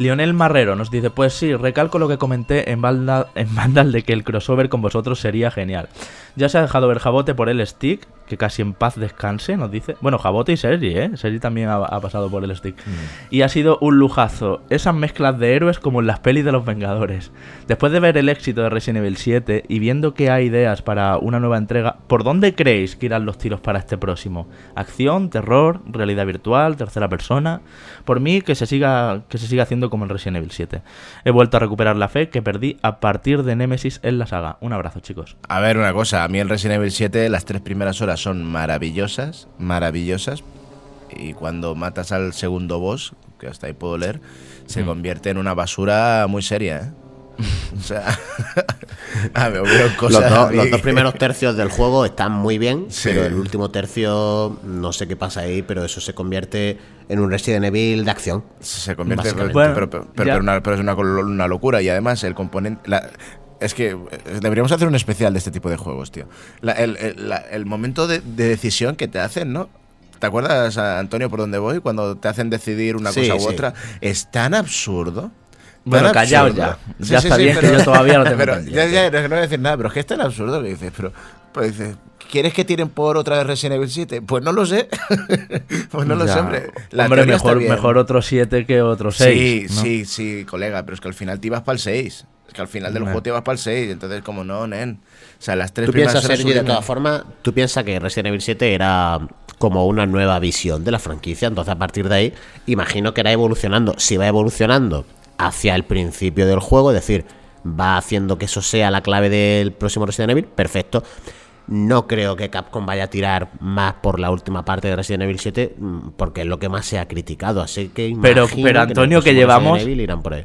Lionel Marrero nos dice, pues sí, recalco lo que comenté en Vandal, en de que el crossover con vosotros sería genial. Ya se ha dejado ver jabote por el stick, que casi en paz descanse, nos dice. Bueno, Jabote y Sergi, ¿eh? Sergi también ha, pasado por el stick. Mm. Y ha sido un lujazo. Esas mezclas de héroes como en las pelis de los Vengadores. Después de ver el éxito de Resident Evil 7 y viendo que hay ideas para una nueva entrega, ¿por dónde creéis que irán los tiros para este próximo? ¿Acción, terror, realidad virtual, tercera persona? Por mí, que se siga, que se siga haciendo como en Resident Evil 7. He vuelto a recuperar la fe que perdí a partir de Nemesis en la saga. Un abrazo, chicos. A ver, una cosa. A mí en Resident Evil 7, las tres primeras horas son maravillosas, maravillosas. Y cuando matas al segundo boss, que hasta ahí puedo leer, se mm. convierte en una basura muy seria, los, dos, primeros tercios del juego están muy bien, pero el último tercio, no sé qué pasa ahí, pero eso se convierte en un Resident Evil de acción. Se convierte, en, pero, es una, locura. Y además, el componente, es que eh, deberíamos hacer un especial de este tipo de juegos, tío. el, el, el, momento de, decisión que te hacen, ¿no? ¿Te acuerdas, Antonio, por dónde voy? Cuando te hacen decidir una cosa u otra. Es tan absurdo. Bueno, callaos ya. ya está bien, pero, que yo todavía no te pero, ya, ya, no, voy a decir nada, pero es que es tan absurdo que dices, pero pues ¿quieres que tiren por otra vez Resident Evil 7? Pues no lo sé. pues no lo sé, hombre. hombre, mejor, otro 7 que otro 6. Sí, sí, sí, colega, pero es que al final te ibas para el 6 que al final del juego te vas para el 6, entonces como no, nen. O sea, las tres ¿Tú primeras piensas, de todas formas, tú piensas que Resident Evil 7 era como una nueva visión de la franquicia, entonces a partir de ahí imagino que era evolucionando, si va evolucionando hacia el principio del juego, es decir, va haciendo que eso sea la clave del próximo Resident Evil, perfecto. No creo que Capcom vaya a tirar más por la última parte de Resident Evil 7 mm, porque es lo que más se ha criticado. Así que pero, pero Antonio, que, llevamos,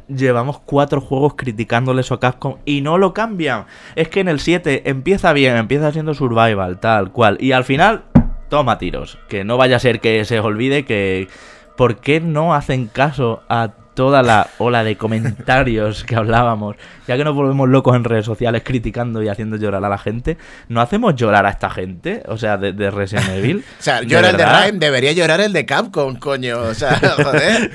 llevamos cuatro juegos criticándoles a Capcom y no lo cambian. Es que en el 7 empieza bien, empieza siendo survival, tal cual. Y al final, toma tiros. Que no vaya a ser que se os olvide que. ¿Por qué no hacen caso a toda la ola de comentarios que hablábamos, ya que nos volvemos locos en redes sociales criticando y haciendo llorar a la gente, ¿no hacemos llorar a esta gente? O sea, de, Resident Evil. o sea, llora el de Ryan, debería llorar el de Capcom, coño. O sea, joder.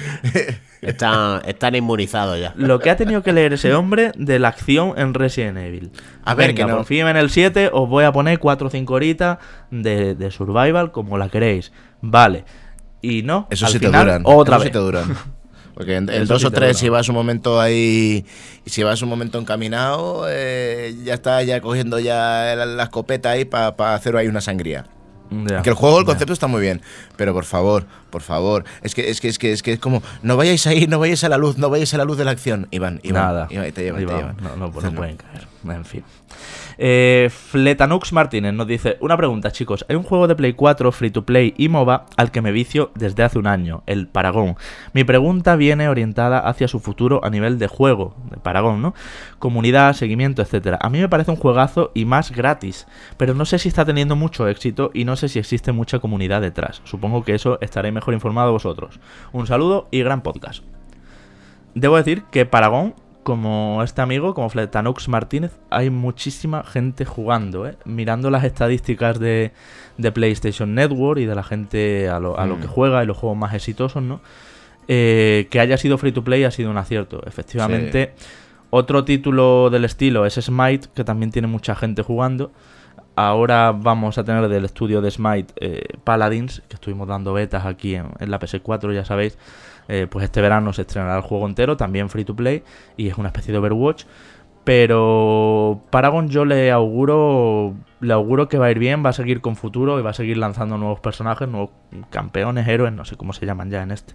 Están, inmunizados ya. Lo que ha tenido que leer ese hombre de la acción en Resident Evil. A ver, que no. en el 7, os voy a poner 4 o 5 horitas de, de survival como la queréis. Vale. Y no, Eso sí te duran. otra vez. te duran. Porque en, el dos o tres, si vas un momento ahí, si vas un momento encaminado, eh, ya está ya cogiendo ya la, escopeta ahí para hacer ahí una sangría. que el juego, el concepto está muy bien, pero por favor, por favor. Es que, es que, es que, es que es como, no vayáis ahí, no vayáis a la luz, no vayáis a la luz de la acción. Iván, Nada. te llevan, pues No, pueden caer. En fin. Eh, Fletanux Martínez nos dice: Una pregunta, chicos. Hay un juego de Play 4, Free to Play y MOBA al que me vicio desde hace un año, el Paragon. Mi pregunta viene orientada hacia su futuro a nivel de juego, de Paragon, ¿no? Comunidad, seguimiento, etcétera. A mí me parece un juegazo y más gratis, pero no sé si está teniendo mucho éxito y no sé si existe mucha comunidad detrás. Supongo que eso estará mejor informado vosotros. Un saludo y gran podcast. Debo decir que Paragon, como este amigo, como Fletanox Martínez, hay muchísima gente jugando, ¿eh? Mirando las estadísticas de, PlayStation Network y de la gente a lo, que mm. juega y los juegos más exitosos, ¿no? Eh, que haya sido free to play ha sido un acierto. Efectivamente, otro título del estilo es Smite, que también tiene mucha gente jugando. Ahora vamos a tener del estudio de Smite eh, Paladins, que estuvimos dando betas aquí en, la PS4, ya sabéis. Eh, pues este verano se estrenará el juego entero, también free to play, y es una especie de Overwatch. Pero Paragon yo le auguro, le auguro que va a ir bien, va a seguir con futuro y va a seguir lanzando nuevos personajes, nuevos campeones, héroes, no sé cómo se llaman ya en este.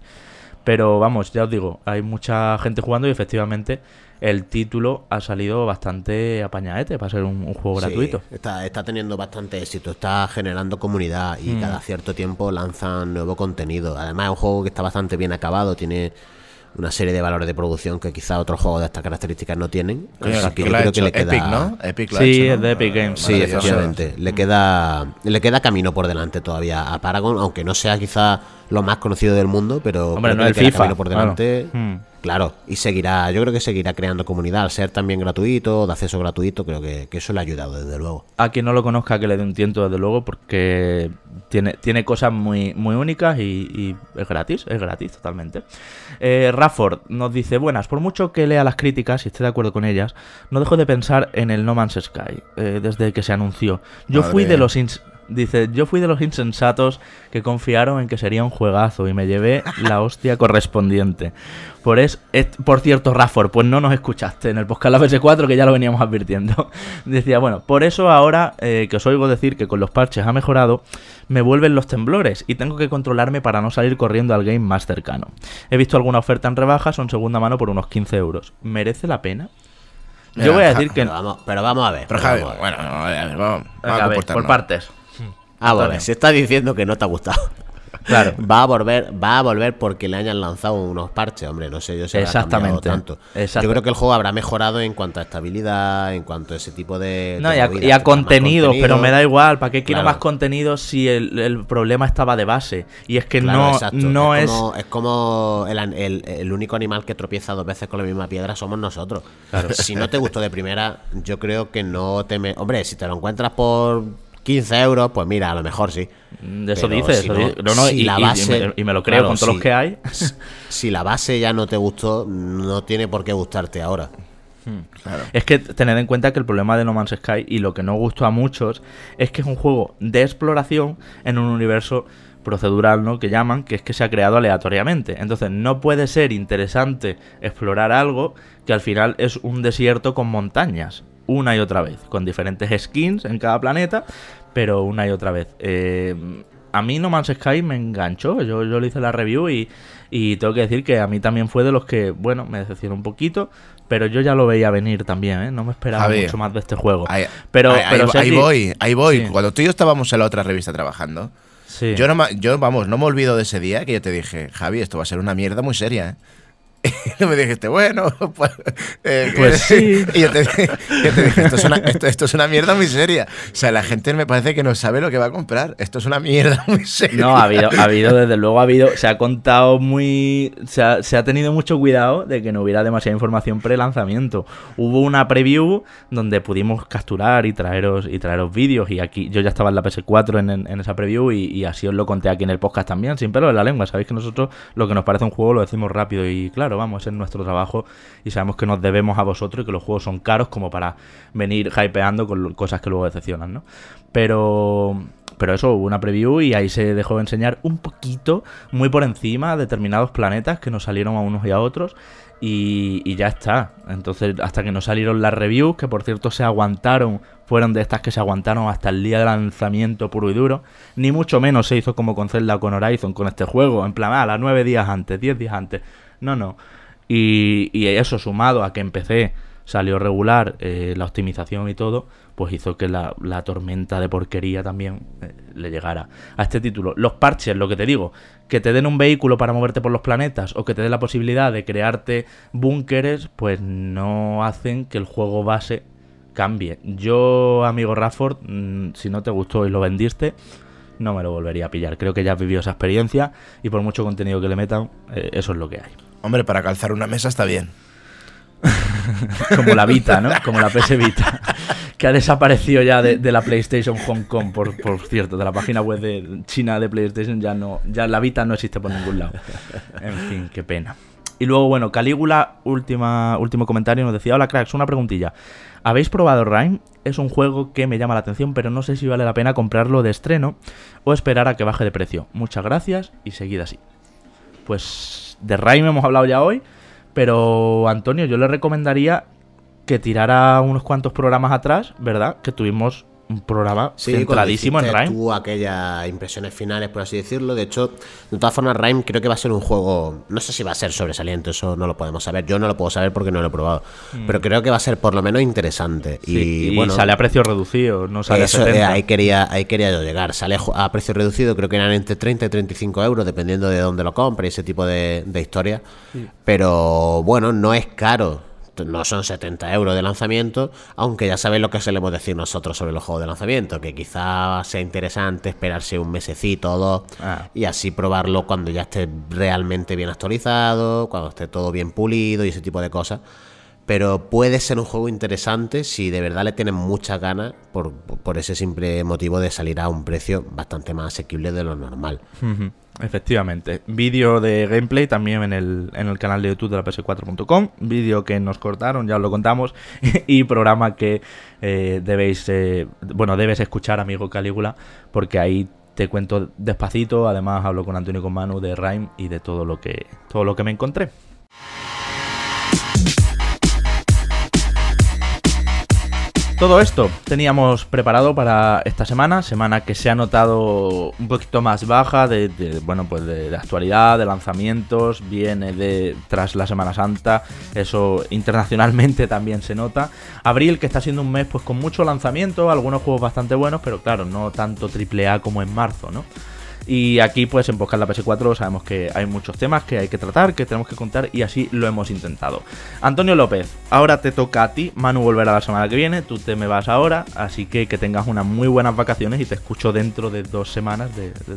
Pero vamos, ya os digo, hay mucha gente jugando y efectivamente el título ha salido bastante apañadete para ser un, juego gratuito. Está, está teniendo bastante éxito, está generando comunidad y mm. cada cierto tiempo lanzan nuevo contenido. Además es un juego que está bastante bien acabado, tiene una serie de valores de producción que quizá otros juegos de estas características no tienen. Epic, ¿no? sí, es de Epic Games. Sí, efectivamente. Le queda, le queda camino por delante todavía a Paragon, aunque no sea quizá lo más conocido del mundo, pero Hombre, no el FIFA. por delante. Hmm. Claro. y seguirá, yo creo que seguirá creando comunidad, al ser también gratuito, de acceso gratuito, creo que, eso le ha ayudado, desde luego. A quien no lo conozca, que le dé un tiento, desde luego, porque tiene, tiene cosas muy, muy únicas y, es gratis, es gratis totalmente. Eh, Rafford nos dice, buenas, por mucho que lea las críticas y esté de acuerdo con ellas, no dejo de pensar en el No Man's Sky, eh, desde que se anunció. Yo fui de los... Dice, yo fui de los insensatos que confiaron en que sería un juegazo y me llevé la hostia correspondiente. Por, es, por cierto, Rafford, pues no nos escuchaste en el podcast La PS4 que ya lo veníamos advirtiendo. Decía, bueno, por eso ahora eh, que os oigo decir que con los parches ha mejorado, me vuelven los temblores y tengo que controlarme para no salir corriendo al game más cercano. He visto alguna oferta en rebajas o en segunda mano por unos 15 euros. ¿Merece la pena? Yo voy a decir que... Pero vamos, bueno, a ver, vamos, a ver, por partes. Ah, vale. Si está diciendo que no te ha gustado. Claro. Va a volver, va a volver porque le hayan lanzado unos parches, hombre. No sé yo si Exactamente. tanto. Yo creo que el juego habrá mejorado en cuanto a estabilidad, en cuanto a ese tipo de. No, y a, contenido, pero me da igual. ¿Para qué quiero más contenido si el, problema estaba de base? Y es que no, no es. Como, es... como el, único animal que tropieza dos veces con la misma piedra somos nosotros. Claro. Si no te gustó de primera, yo creo que no te. Hombre, si te lo encuentras por 15 euros, pues mira, a lo mejor sí. Mm, eso dices, y, base, y, me, lo creo con todos los que hay. Si la base ya no te gustó, no tiene por qué gustarte ahora. Hmm. Es que tener en cuenta que el problema de No Man's Sky y lo que no gustó a muchos es que es un juego de exploración en un universo procedural, ¿no? Que llaman, que es que se ha creado aleatoriamente. Entonces no puede ser interesante explorar algo que al final es un desierto con montañas una y otra vez, con diferentes skins en cada planeta, pero una y otra vez. Eh, a mí No Man's Sky me enganchó, yo, le hice la review y, tengo que decir que a mí también fue de los que, bueno, me decepcionó un poquito, pero yo ya lo veía venir también, ¿eh? no me esperaba mucho más de este juego. Ahí, pero, voy, ahí voy. Cuando tú y yo estábamos en la otra revista trabajando, yo, no, yo, vamos, no me olvido de ese día que yo te dije, Javi, esto va a ser una mierda muy seria, ¿eh? no me dijiste, bueno, pues, eh, pues eh, sí. Y yo te, esto es, una, mierda muy seria. O sea, la gente me parece que no sabe lo que va a comprar. Esto es una mierda muy seria. No, ha habido, ha habido desde luego, ha habido, se ha contado muy, se ha, tenido mucho cuidado de que no hubiera demasiada información pre-lanzamiento. Hubo una preview donde pudimos capturar y traeros, y traeros vídeos y aquí yo ya estaba en la PS4 en, esa preview y, y así os lo conté aquí en el podcast también, sin pelo en la lengua. Sabéis que nosotros lo que nos parece un juego lo decimos rápido y claro vamos, es nuestro trabajo y sabemos que nos debemos a vosotros y que los juegos son caros como para venir hypeando con cosas que luego decepcionan, Pero pero eso, hubo una preview y ahí se dejó de enseñar un poquito, muy por encima, determinados planetas que nos salieron a unos y a otros. Y, ya está. Entonces, hasta que nos salieron las reviews, que por cierto se aguantaron, fueron de estas que se aguantaron hasta el día de lanzamiento puro y duro, ni mucho menos se hizo como con Zelda con Horizon, con este juego, en plan, a las 9 días antes, 10 días antes. No, no. Y, eso sumado a que empecé, salió regular eh, la optimización y todo, pues hizo que la, tormenta de porquería también eh, le llegara a este título. Los parches, lo que te digo, que te den un vehículo para moverte por los planetas o que te den la posibilidad de crearte búnkeres, pues no hacen que el juego base cambie. Yo, amigo Rafford, mm, si no te gustó y lo vendiste, no me lo volvería a pillar. Creo que ya has vivido esa experiencia y por mucho contenido que le metan, eh, eso es lo que hay. Hombre, para calzar una mesa está bien. Como la Vita, ¿no? Como la PS Vita, que ha desaparecido ya de, la PlayStation Hong Kong, por, cierto, de la página web de China de PlayStation ya no, ya la Vita no existe por ningún lado. En fin, qué pena. Y luego, bueno, Calígula, última, último comentario, nos decía, hola cracks, una preguntilla. ¿Habéis probado Rime? Es un juego que me llama la atención, pero no sé si vale la pena comprarlo de estreno o esperar a que baje de precio. Muchas gracias y seguid así. Pues de me hemos hablado ya hoy, pero Antonio, yo le recomendaría que tirara unos cuantos programas atrás, ¿verdad? Que tuvimos un programa centradísimo en Rime. Tú aquellas impresiones finales, por así decirlo. De hecho, de todas formas, Rime creo que va a ser un juego. No sé si va a ser sobresaliente, eso no lo podemos saber. Yo no lo puedo saber porque no lo he probado. Mm. Pero creo que va a ser por lo menos interesante. y, bueno, sale a precio reducido, no sale eh, ahí, quería, ahí quería yo llegar. Sale a precio reducido, creo que eran entre 30 y 35 euros, dependiendo de dónde lo compre y ese tipo de, historia. Pero bueno, no es caro no son 70 euros de lanzamiento, aunque ya sabéis lo que solemos decir nosotros sobre los juegos de lanzamiento, que quizá sea interesante esperarse un mesecito o dos ah. y así probarlo cuando ya esté realmente bien actualizado, cuando esté todo bien pulido y ese tipo de cosas pero puede ser un juego interesante si de verdad le tienen muchas ganas por, ese simple motivo de salir a un precio bastante más asequible de lo normal. Efectivamente. Vídeo de gameplay también en el, en el canal de YouTube de la PS4.com. Vídeo que nos cortaron, ya os lo contamos. y programa que eh, debéis, eh, bueno, debes escuchar, amigo Calígula, porque ahí te cuento despacito. Además, hablo con Antonio y Manu de Rhyme y de todo lo que, todo lo que me encontré. Todo esto teníamos preparado para esta semana, semana que se ha notado un poquito más baja de, bueno, pues de, actualidad, de lanzamientos, viene de tras la Semana Santa, eso internacionalmente también se nota. Abril que está siendo un mes pues con mucho lanzamiento, algunos juegos bastante buenos, pero claro, no tanto AAA como en marzo, ¿no? Y aquí, pues en Posca la PS4 sabemos que hay muchos temas que hay que tratar, que tenemos que contar y así lo hemos intentado. Antonio López, ahora te toca a ti. Manu volverá la semana que viene, tú te me vas ahora, así que que tengas unas muy buenas vacaciones y te escucho dentro de dos semanas,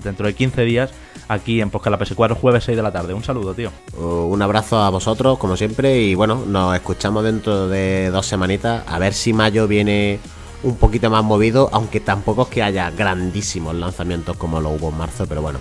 dentro de 15 días, aquí en Posca la PS4, jueves 6 de la tarde. Un saludo, tío. Uh, un abrazo a vosotros, como siempre, y bueno, nos escuchamos dentro de dos semanitas. A ver si mayo viene un poquito más movido, aunque tampoco es que haya grandísimos lanzamientos como lo hubo en marzo, pero bueno.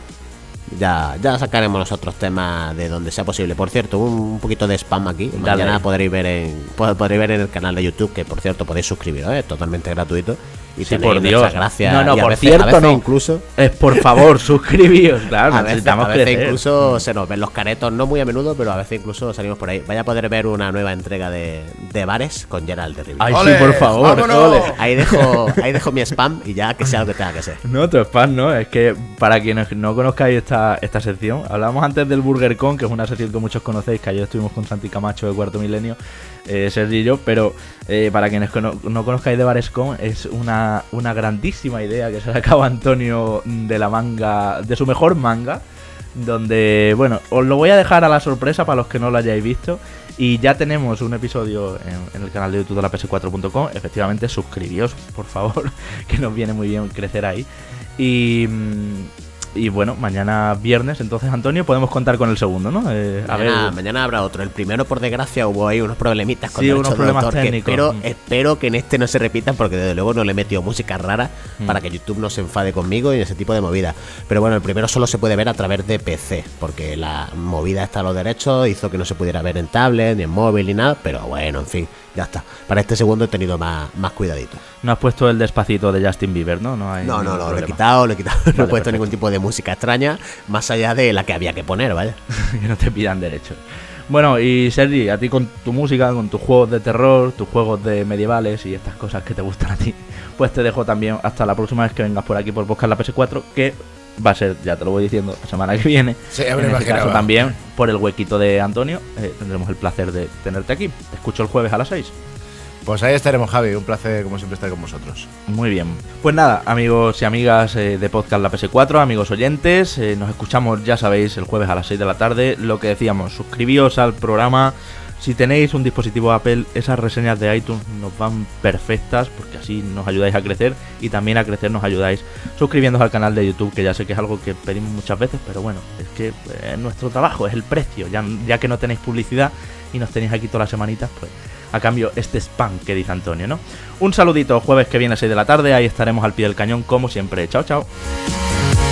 Ya, ya sacaremos los otros temas de donde sea posible. Por cierto, un, poquito de spam aquí. Mañana podréis ver, en, podréis ver en el canal de YouTube, que por cierto podéis suscribiros, ¿eh? es totalmente gratuito y por Dios. gracias. No, no, por cierto, no. Incluso. Es por favor, suscribíos, claro. A veces, incluso se nos ven los caretos, no muy a menudo, pero a veces incluso salimos por ahí. Vaya a poder ver una nueva entrega de, bares con Gerald de Ay, sí, por favor. Ahí dejo, ahí dejo mi spam y ya que sea lo que tenga que ser. No, tu spam no. Es que para quienes no conozcáis esta, esta sección, hablábamos antes del Burger Con, que es una sección que muchos conocéis, que ayer estuvimos con Santi Camacho de Cuarto Milenio, eh, Sergi y yo, pero eh, para quienes no, no conozcáis de Bares Con, es una una, grandísima idea que se sacaba Antonio de la manga, de su mejor manga, donde, bueno, os lo voy a dejar a la sorpresa para los que no lo hayáis visto. Y ya tenemos un episodio en, el canal de YouTube de la PS4.com. Efectivamente, suscribíos, por favor, que nos viene muy bien crecer ahí. Y mm, y bueno, mañana viernes, entonces Antonio, podemos contar con el segundo, ¿no? Eh, mañana, a ver. mañana habrá otro. El primero, por desgracia, hubo ahí unos problemitas con el mm. espero, que en este no se repitan porque desde luego no le he metido música rara mm. para que YouTube no se enfade conmigo y ese tipo de movida Pero bueno, el primero solo se puede ver a través de PC porque la movida está a los derechos hizo que no se pudiera ver en tablet, ni en móvil, ni nada. Pero bueno, en fin ya está. Para este segundo he tenido más, más cuidadito. No has puesto el despacito de Justin Bieber, ¿no? No, no, no, lo he quitado, lo he quitado. no he puesto ningún tipo de música extraña, más allá de la que había que poner, ¿vale? que no te pidan derechos. Bueno, y Sergi, a ti con tu música, con tus juegos de terror, tus juegos de medievales y estas cosas que te gustan a ti, pues te dejo también hasta la próxima vez que vengas por aquí por buscar la PS4, que va a ser, ya te lo voy diciendo, la semana que viene. Sí, en este caso también, por el huequito de Antonio, eh, tendremos el placer de tenerte aquí. Te escucho el jueves a las 6. Pues ahí estaremos, Javi. Un placer, como siempre, estar con vosotros. Muy bien. Pues nada, amigos y amigas eh, de Podcast La PS4, amigos oyentes, eh, nos escuchamos, ya sabéis, el jueves a las 6 de la tarde. Lo que decíamos, suscribíos al programa, si tenéis un dispositivo Apple, esas reseñas de iTunes nos van perfectas porque así nos ayudáis a crecer y también a crecer nos ayudáis suscribiéndoos al canal de YouTube, que ya sé que es algo que pedimos muchas veces, pero bueno, es que eh, es nuestro trabajo, es el precio. Ya, ya que no tenéis publicidad y nos tenéis aquí todas las semanitas, pues a cambio este spam que dice Antonio, ¿no? Un saludito, jueves que viene a 6 de la tarde, ahí estaremos al pie del cañón como siempre. Chao, chao.